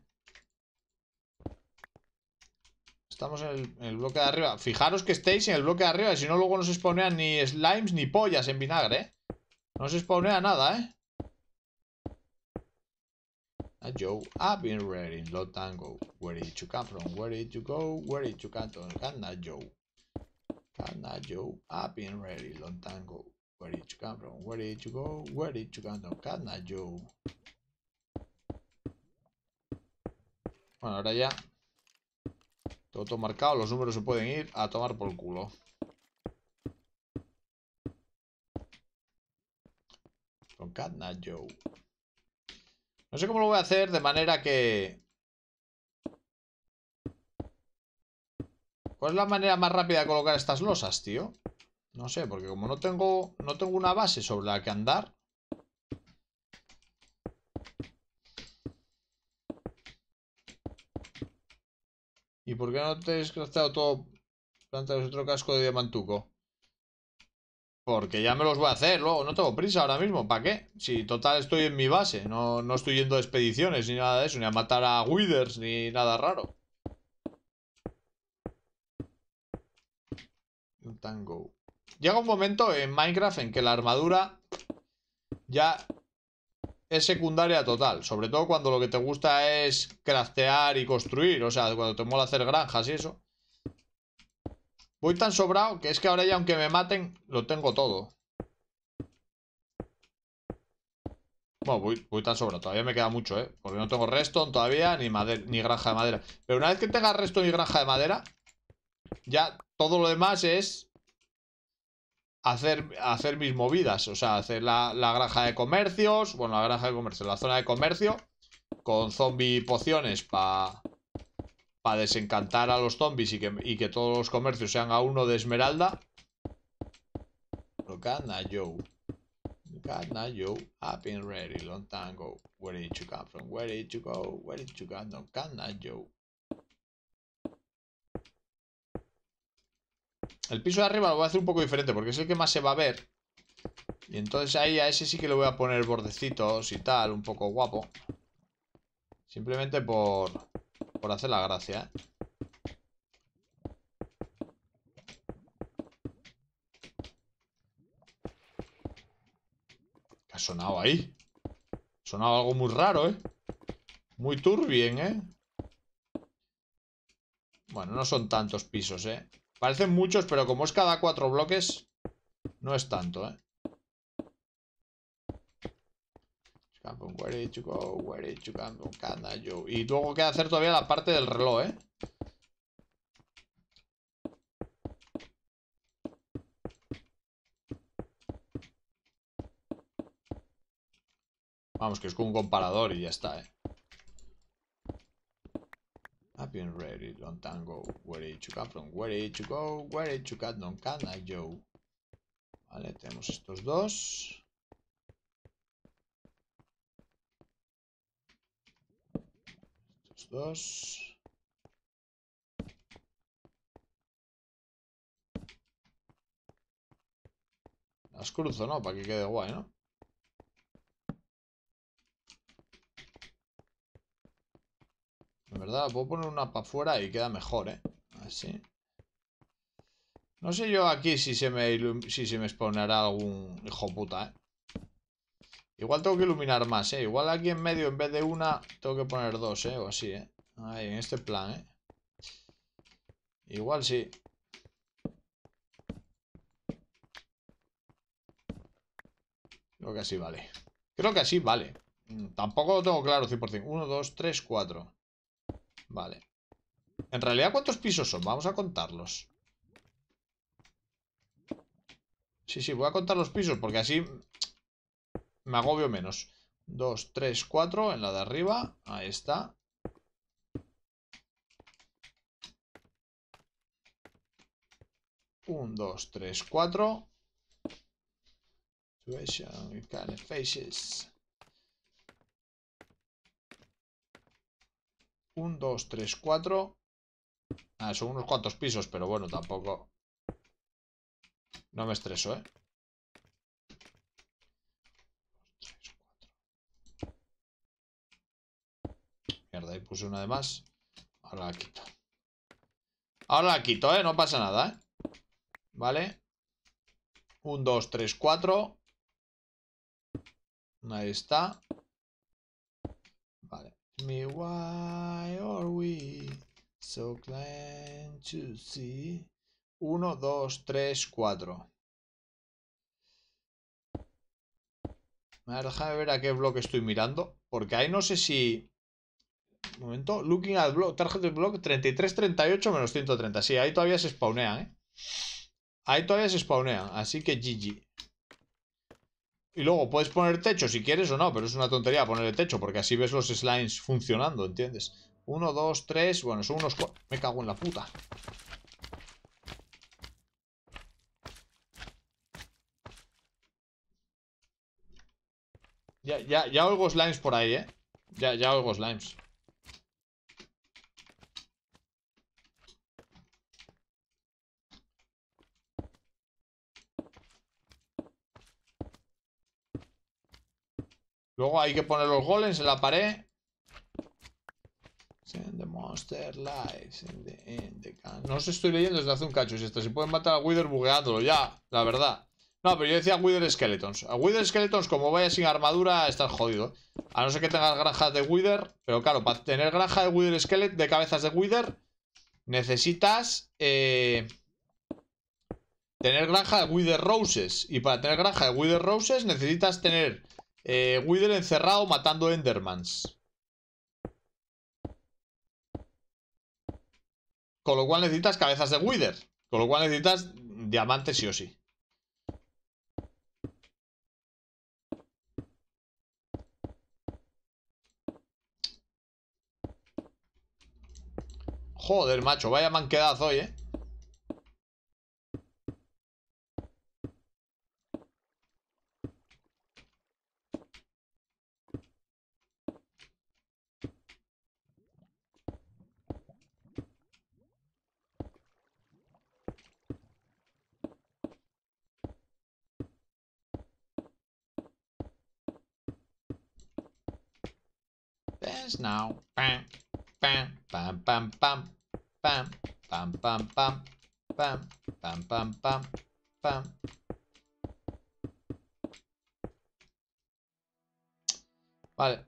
Estamos en el, bloque de arriba. Fijaros que estéis en el bloque de arriba, si no luego no se spawnean ni slimes ni pollas en vinagre, ¿eh? No se spawnea nada, ¿eh? a Joe, I've been ready, time Tango. Where did you come from? Where did you go? Where did you come from? Canna Joe. Canna Joe, I've been ready, time Tango. Where did you come from? Where did you go? Where did you come from? Canna Joe. Bueno, ahora ya. Todo, marcado, los números se pueden ir a tomar por el culo. Con Joe. No sé cómo lo voy a hacer de manera que... ¿Cuál es la manera más rápida de colocar estas losas, tío? No sé, porque como no tengo, no tengo una base sobre la que andar... ¿Y por qué no te has desgraciado todo planta de otro casco de diamantuco? Porque ya me los voy a hacer luego, no tengo prisa ahora mismo, ¿para qué? Si total estoy en mi base, no, no estoy yendo a expediciones ni nada de eso, ni a matar a Withers ni nada raro. Tango. Llega un momento en Minecraft en que la armadura ya es secundaria total, sobre todo cuando lo que te gusta es craftear y construir, o sea, cuando te mola hacer granjas y eso. Voy tan sobrado que es que ahora ya aunque me maten, lo tengo todo. Bueno, voy, tan sobrado. Todavía me queda mucho, ¿eh? Porque no tengo resto todavía, ni, ni granja de madera. Pero una vez que tenga resto y granja de madera, ya todo lo demás es hacer, hacer mis movidas. O sea, hacer la, la granja de comercios, bueno, la granja de comercio, la zona de comercio, con zombie pociones para para desencantar a los zombies y que, y que, todos los comercios sean a uno de esmeralda. No Joe. I Joe. I've been ready long time ago. Where did you come from? Where did you go? Where did you go? I Joe. El piso de arriba lo voy a hacer un poco diferente porque es el que más se va a ver. Y entonces ahí a ese sí que le voy a poner bordecitos y tal, un poco guapo. Simplemente por, por hacer la gracia, ¿eh? ¿Qué ha sonado ahí? Ha sonado algo muy raro, ¿eh? Muy turbien, ¿eh? Bueno, no son tantos pisos, ¿eh? Parecen muchos, pero como es cada cuatro bloques, no es tanto, ¿eh? Y luego queda hacer todavía la parte del reloj, ¿eh? Vamos, que es con un comparador y ya está, ¿eh? I've been ready long time ago. Where did you come from? Where did you go? Where did you come from? Can I go? Vale, tenemos estos dos. dos. Las cruzo, ¿no? Para que quede guay, ¿no? En verdad, puedo poner una para afuera y queda mejor, ¿eh? Así. No sé yo aquí si se me, si se me spawnará algún hijo puta, ¿eh? Igual tengo que iluminar más, ¿eh? Igual aquí en medio, en vez de una, tengo que poner dos, ¿eh? O así, ¿eh? Ahí, en este plan, ¿eh? Igual sí. Creo que así vale. Creo que así vale. Mm, tampoco lo tengo claro 100%. Uno, dos, tres, cuatro. Vale. En realidad, ¿cuántos pisos son? Vamos a contarlos. Sí, sí, voy a contar los pisos porque así me agobio menos. 2, 3, 4 en la de arriba. Ahí está. 1, 2, 3, 4. faces, 1, 2, 3, 4. Son unos cuantos pisos, pero bueno, tampoco. No me estreso, ¿eh? Mierda, ahí puse una de más. Ahora la quito. Ahora la quito, ¿eh? No pasa nada, ¿eh? Vale. Un, dos, tres, cuatro. Ahí está. Vale. Me why are we so glad to see? Uno, dos, tres, cuatro. A ver, déjame ver a qué bloque estoy mirando. Porque ahí no sé si momento. Looking at block, target block 33-38 menos 130. Sí, ahí todavía se spawnean, ¿eh? Ahí todavía se spawnean, así que GG. Y luego puedes poner techo si quieres o no, pero es una tontería ponerle techo, porque así ves los slimes funcionando, ¿entiendes? 1, dos, tres, bueno, son unos Me cago en la puta. Ya, ya, ya oigo slimes por ahí, ¿eh? Ya, ya oigo slimes. Luego hay que poner los golems en la pared. Send monster No os estoy leyendo desde hace un cacho. Si esto si pueden matar a Wither bugueándolo, ya, la verdad. No, pero yo decía Wither Skeletons. A Wither Skeletons, como vaya sin armadura, estás jodido. A no ser que tengas granjas de Wither. Pero claro, para tener granja de Wither Skeletons... de cabezas de Wither, necesitas eh, tener granja de Wither Roses. Y para tener granja de Wither Roses necesitas tener eh, Wither encerrado matando Endermans. Con lo cual necesitas cabezas de Wither. Con lo cual necesitas diamantes sí o sí. Joder, macho, vaya manquedad hoy, eh. Vale,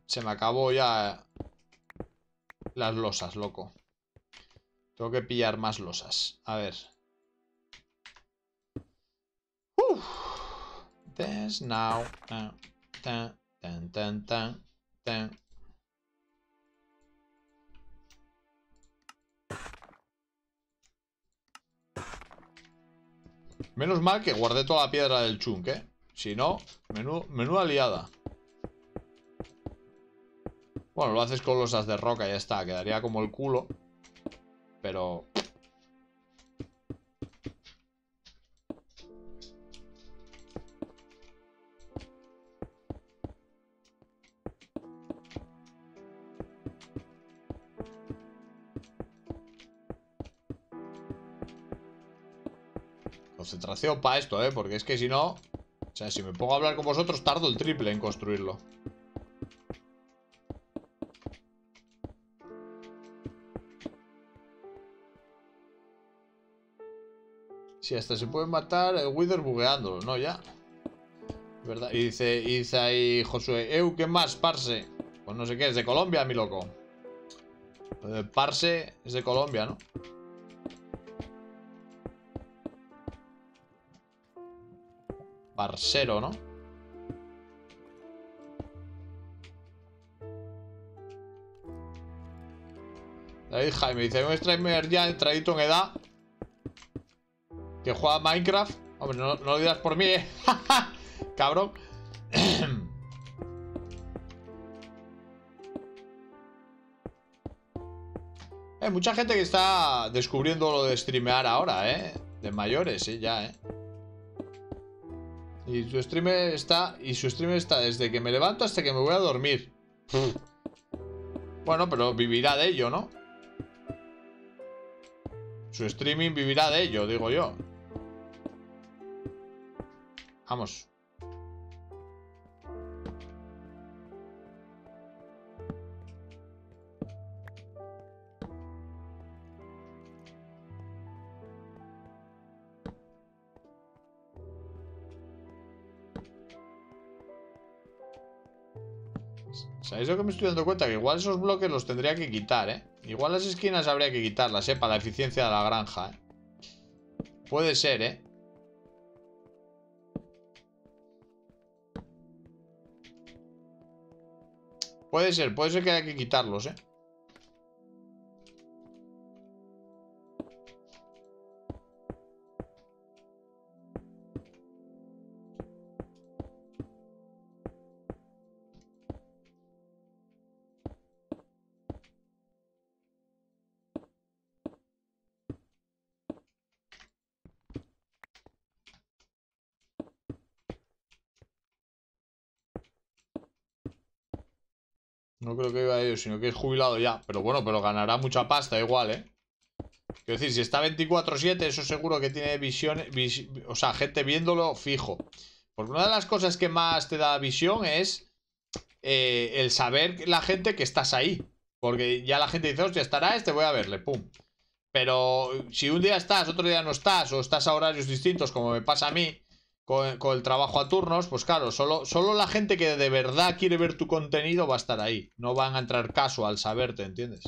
se me acabó ya las losas, loco. Tengo que pillar más losas. A ver. now. Menos mal que guardé toda la piedra del chunk, ¿eh? Si no, menú, menuda liada. Bueno, lo haces con losas de roca y ya está. Quedaría como el culo. Pero Racio para esto, ¿eh? Porque es que si no... O sea, si me pongo a hablar con vosotros, tardo el triple en construirlo. Si sí, hasta se puede matar el Wither bugueándolo, ¿no? Ya. ¿Verdad? Y dice, y ahí Josué, Eu, ¿qué más, Parse, Pues no sé qué, es de Colombia, mi loco. Eh, Parse es de Colombia, ¿no? parcero, ¿no? David Jaime dice, un streamer este ya entradito en edad que juega Minecraft. Hombre, no, lo digas por mí, ¿eh? Cabrón. Hay eh, mucha gente que está descubriendo lo de streamear ahora, ¿eh? De mayores, sí, ya, ¿eh? Y su streamer está. Y su está desde que me levanto hasta que me voy a dormir. bueno, pero vivirá de ello, ¿no? Su streaming vivirá de ello, digo yo. Vamos. ¿Sabéis lo que me estoy dando cuenta? Que igual esos bloques los tendría que quitar, ¿eh? Igual las esquinas habría que quitarlas, ¿eh? Para la eficiencia de la granja, ¿eh? Puede ser, ¿eh? Puede ser, puede ser que haya que quitarlos, ¿eh? No creo que iba a ello, sino que es jubilado ya. Pero bueno, pero ganará mucha pasta igual, ¿eh? Quiero decir, si está 24-7, eso seguro que tiene visión, o sea, gente viéndolo fijo. Porque una de las cosas que más te da visión es eh, el saber la gente que estás ahí. Porque ya la gente dice, hostia, estará este, voy a verle, pum. Pero si un día estás, otro día no estás, o estás a horarios distintos, como me pasa a mí, con, el trabajo a turnos, pues claro, solo, solo la gente que de verdad quiere ver tu contenido va a estar ahí. No van a entrar caso al saberte, ¿entiendes?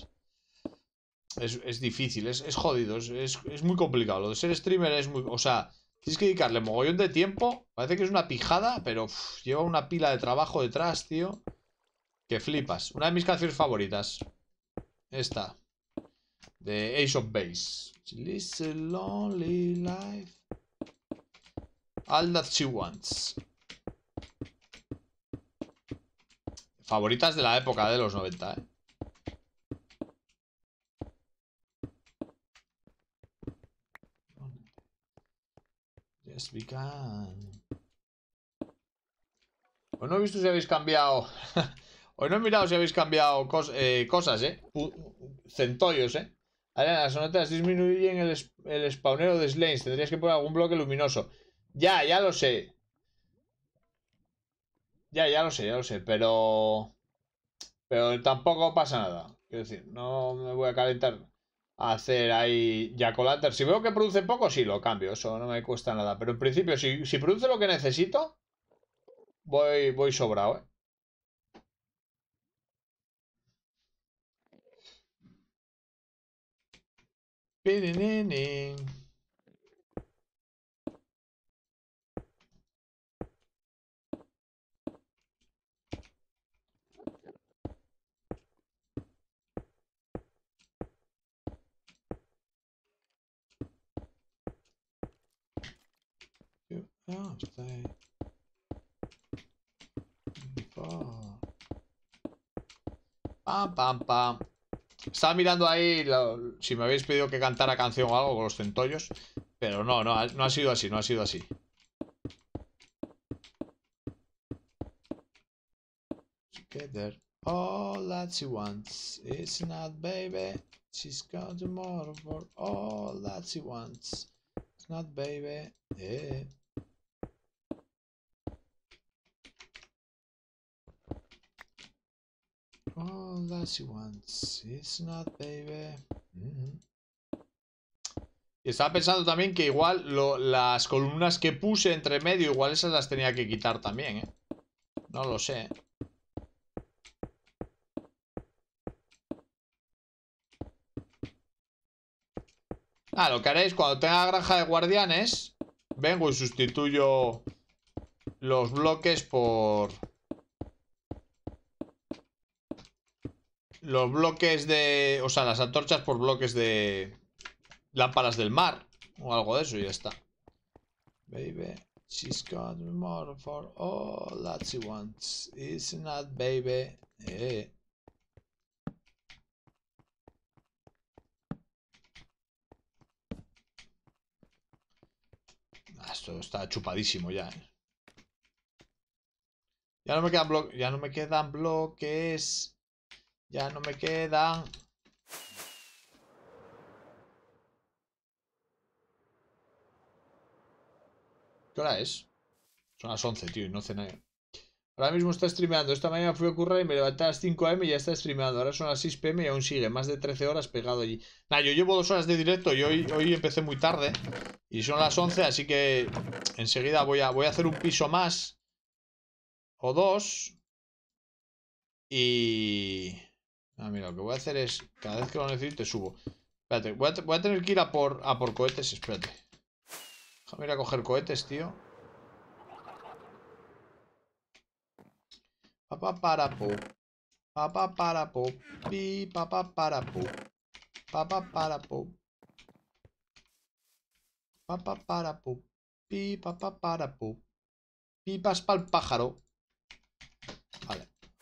Es, difícil, es, es jodido, es, muy complicado. Lo de ser streamer es muy... O sea, tienes que dedicarle mogollón de tiempo. Parece que es una pijada, pero lleva una pila de trabajo detrás, tío. Que flipas. Una de mis canciones favoritas. Esta. De Ace of Base. Listen lonely life. All That She Wants. Favoritas de la época de los 90, ¿eh? Yes, Hoy no he visto si habéis cambiado... Hoy no he mirado si habéis cambiado eh, cosas, ¿eh? centollos, ¿eh? Ahora las disminuyen el, el spawnero de Slanes. Tendrías que poner algún bloque luminoso. Ya, ya lo sé. Ya, ya lo sé, ya lo sé, pero... Pero tampoco pasa nada. Quiero decir, no me voy a calentar a hacer ahí Jacolander. Si veo que produce poco, sí, lo cambio. Eso no me cuesta nada. Pero en principio, si, produce lo que necesito, voy, voy sobrado, ¿eh? Ah, ah. Pam, pam, pam. Estaba mirando ahí lo, si me habéis pedido que cantara canción o algo con los centollos. Pero no, no, no ha sido así, no ha sido así. Together, all that she wants. It's not, baby. She's got tomorrow for all that she wants. It's not, baby. Eh Oh, mm-hmm. estaba pensando también que igual las columnas que puse entre medio, igual esas las tenía que quitar también, ¿eh? No lo sé. Ah, lo que haréis cuando tenga granja de guardianes, vengo y sustituyo los bloques por... los bloques de... O sea, las antorchas por bloques de... Lámparas del mar. O algo de eso y ya está. Baby, she's got more for all that she wants. It's not, baby. Eh. Ah, esto está chupadísimo ya, eh. Ya no me quedan, bloques... ya no me quedan bloques. Ya no me quedan. ¿Qué hora es? Son las 11, tío, y no nada. Ahora mismo está streameando. Esta mañana fui a currar y me levanté a las 5 am y ya está streameando. Ahora son las 6 pm y aún sigue. Más de 13 horas pegado allí. Nada, yo llevo dos horas de directo y hoy, hoy empecé muy tarde. Y son las 11, así que enseguida voy a, voy a hacer un piso más. O dos. Y... Ah, mira, lo que voy a hacer es, cada vez que lo necesite, subo. Espérate, voy a, tener que ir a por, a por cohetes, espérate. Déjame ir a coger cohetes, tío. Papá para po. Papá para pop, Pi, papá para po. Papá para po. Papá para po. Pi, papá para po. Pipas el pájaro.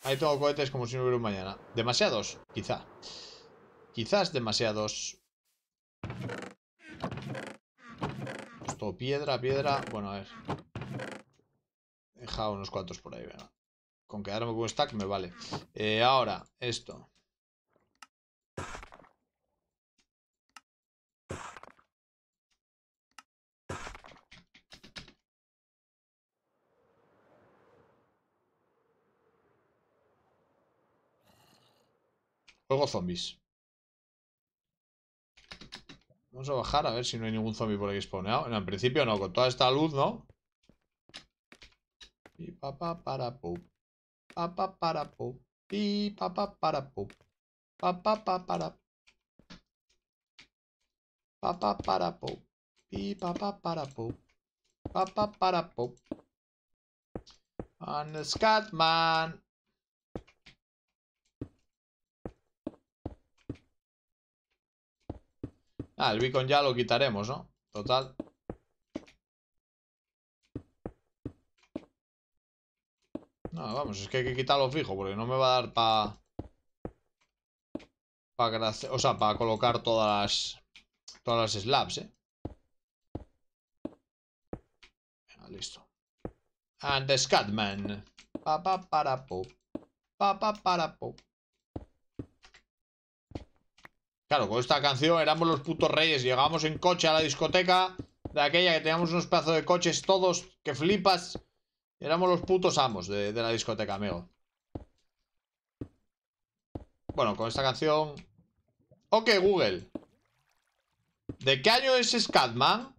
Ahí tengo cohetes como si no hubiera un mañana. Demasiados, quizá. Quizás demasiados. Esto, piedra, piedra. Bueno, a ver. Deja unos cuantos por ahí, ¿verdad? Con quedarme con un stack me vale. Eh, ahora, esto. Juego zombies. Vamos a bajar a ver si no hay ningún zombie por aquí spawneado. en principio no, con toda esta luz, ¿no? Y papá para pop. Papá para pop. Y papá para pop. Papá para Papá para pop. Y papá para pop. Papá para pop. And Scatman. Ah, el beacon ya lo quitaremos, ¿no? Total. No, vamos, es que hay que quitarlo fijo porque no me va a dar para... para o sea, para colocar todas las... Todas las slabs, ¿eh? listo. And the Scatman. Pa pa para po. Papá para po. Claro, con esta canción éramos los putos reyes. Llegábamos en coche a la discoteca de aquella que teníamos unos pedazos de coches todos que flipas. Éramos los putos amos de, la discoteca, amigo. Bueno, con esta canción... Ok, Google. ¿De qué año es Scatman?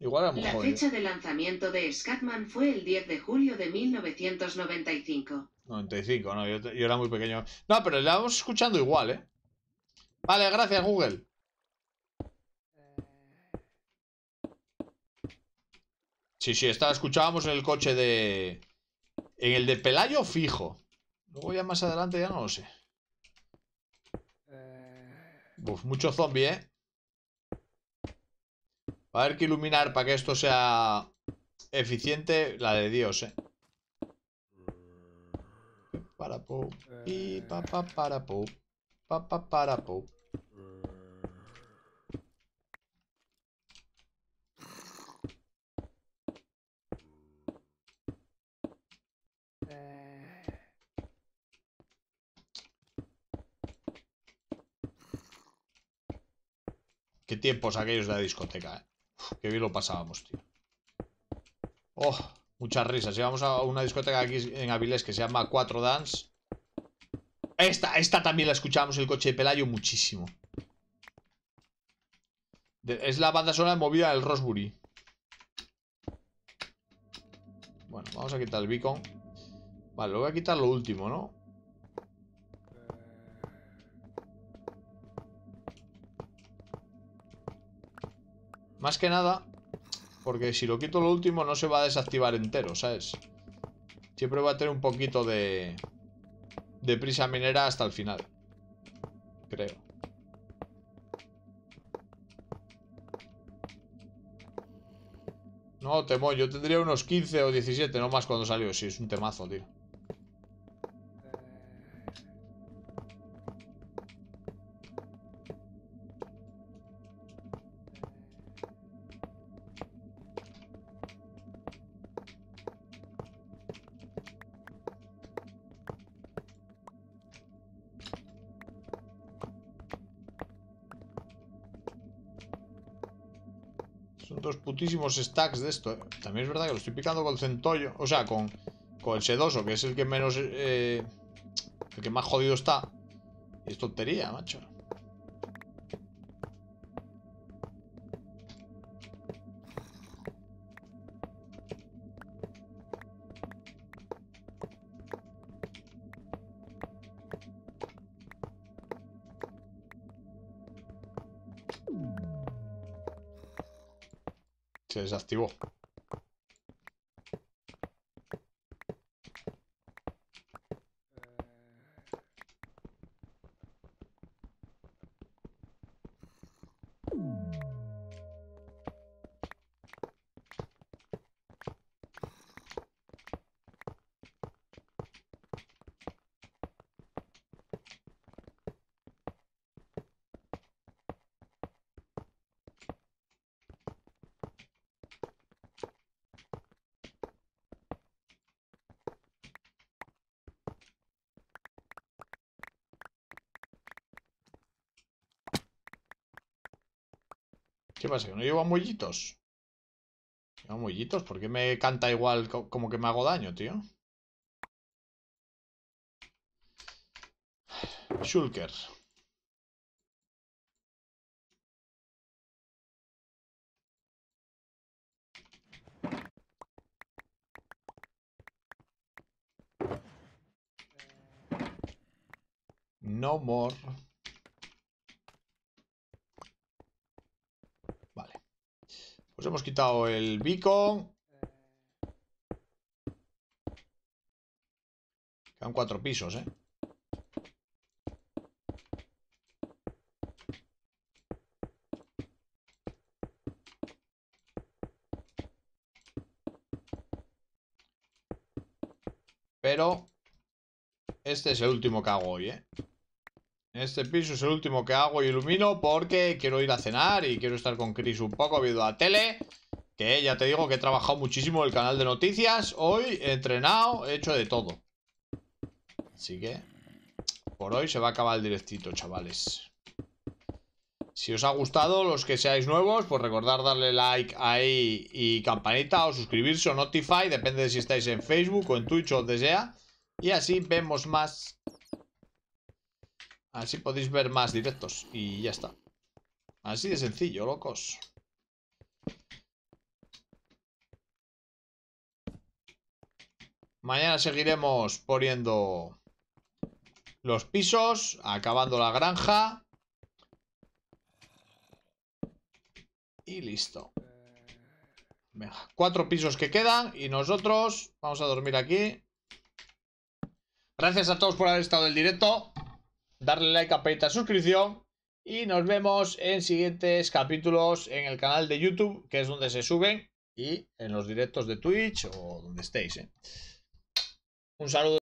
Igual era muy La ¿eh? fecha de lanzamiento de Scatman fue el 10 de julio de 1995. 95, no, yo, era muy pequeño. No, pero la vamos escuchando igual, ¿eh? Vale, gracias, Google. Eh. Sí, sí, está. escuchábamos en el coche de... En el de Pelayo fijo. Luego ya más adelante ya no lo sé. Eh. Uf, mucho zombie, ¿eh? Va a haber que iluminar para que esto sea eficiente la de Dios, ¿eh? Para po. Y para po. Pa, Qué tiempos aquellos de la discoteca, eh. qué bien lo pasábamos, tío. Oh, muchas risas. vamos a una discoteca aquí en Avilés que se llama 4 Dance. Esta, esta también la escuchábamos el coche de Pelayo muchísimo. es la banda sonora movida del Rosbury. Bueno, vamos a quitar el beacon. Vale, lo voy a quitar lo último, ¿no? Más que nada, porque si lo quito lo último no se va a desactivar entero, ¿sabes? Siempre va a tener un poquito de de prisa minera hasta el final. Creo. No, temo, yo tendría unos 15 o 17, no más cuando salió. Sí, es un temazo, tío. stacks de esto. ¿eh? También es verdad que lo estoy picando con el centollo. O sea, con, con el sedoso, que es el que menos... Eh, el que más jodido está. Es tontería, macho. его. ¿Qué pasa? no llevo muellitos? ¿Llevo muellitos? ¿Por qué me canta igual como que me hago daño, tío? Shulker. No more. hemos quitado el beacon. Quedan cuatro pisos, ¿eh? Pero este es el último que hago hoy, ¿eh? Este piso es el último que hago y ilumino porque quiero ir a cenar y quiero estar con Chris un poco viendo la tele. Que ya te digo que he trabajado muchísimo el canal de noticias. Hoy he entrenado, he hecho de todo. Así que por hoy se va a acabar el directito, chavales. Si os ha gustado, los que seáis nuevos, pues recordad darle like ahí y campanita o suscribirse o notify, depende de si estáis en Facebook o en Twitch o donde sea. Y así vemos más Así podéis ver más directos. Y ya está. Así de sencillo, locos. Mañana seguiremos poniendo los pisos, acabando la granja. Y listo. cuatro pisos que quedan y nosotros vamos a dormir aquí. Gracias a todos por haber estado en el directo darle like, apretar suscripción y nos vemos en siguientes capítulos en el canal de YouTube, que es donde se suben, y en los directos de Twitch o donde estéis. ¿eh? Un saludo.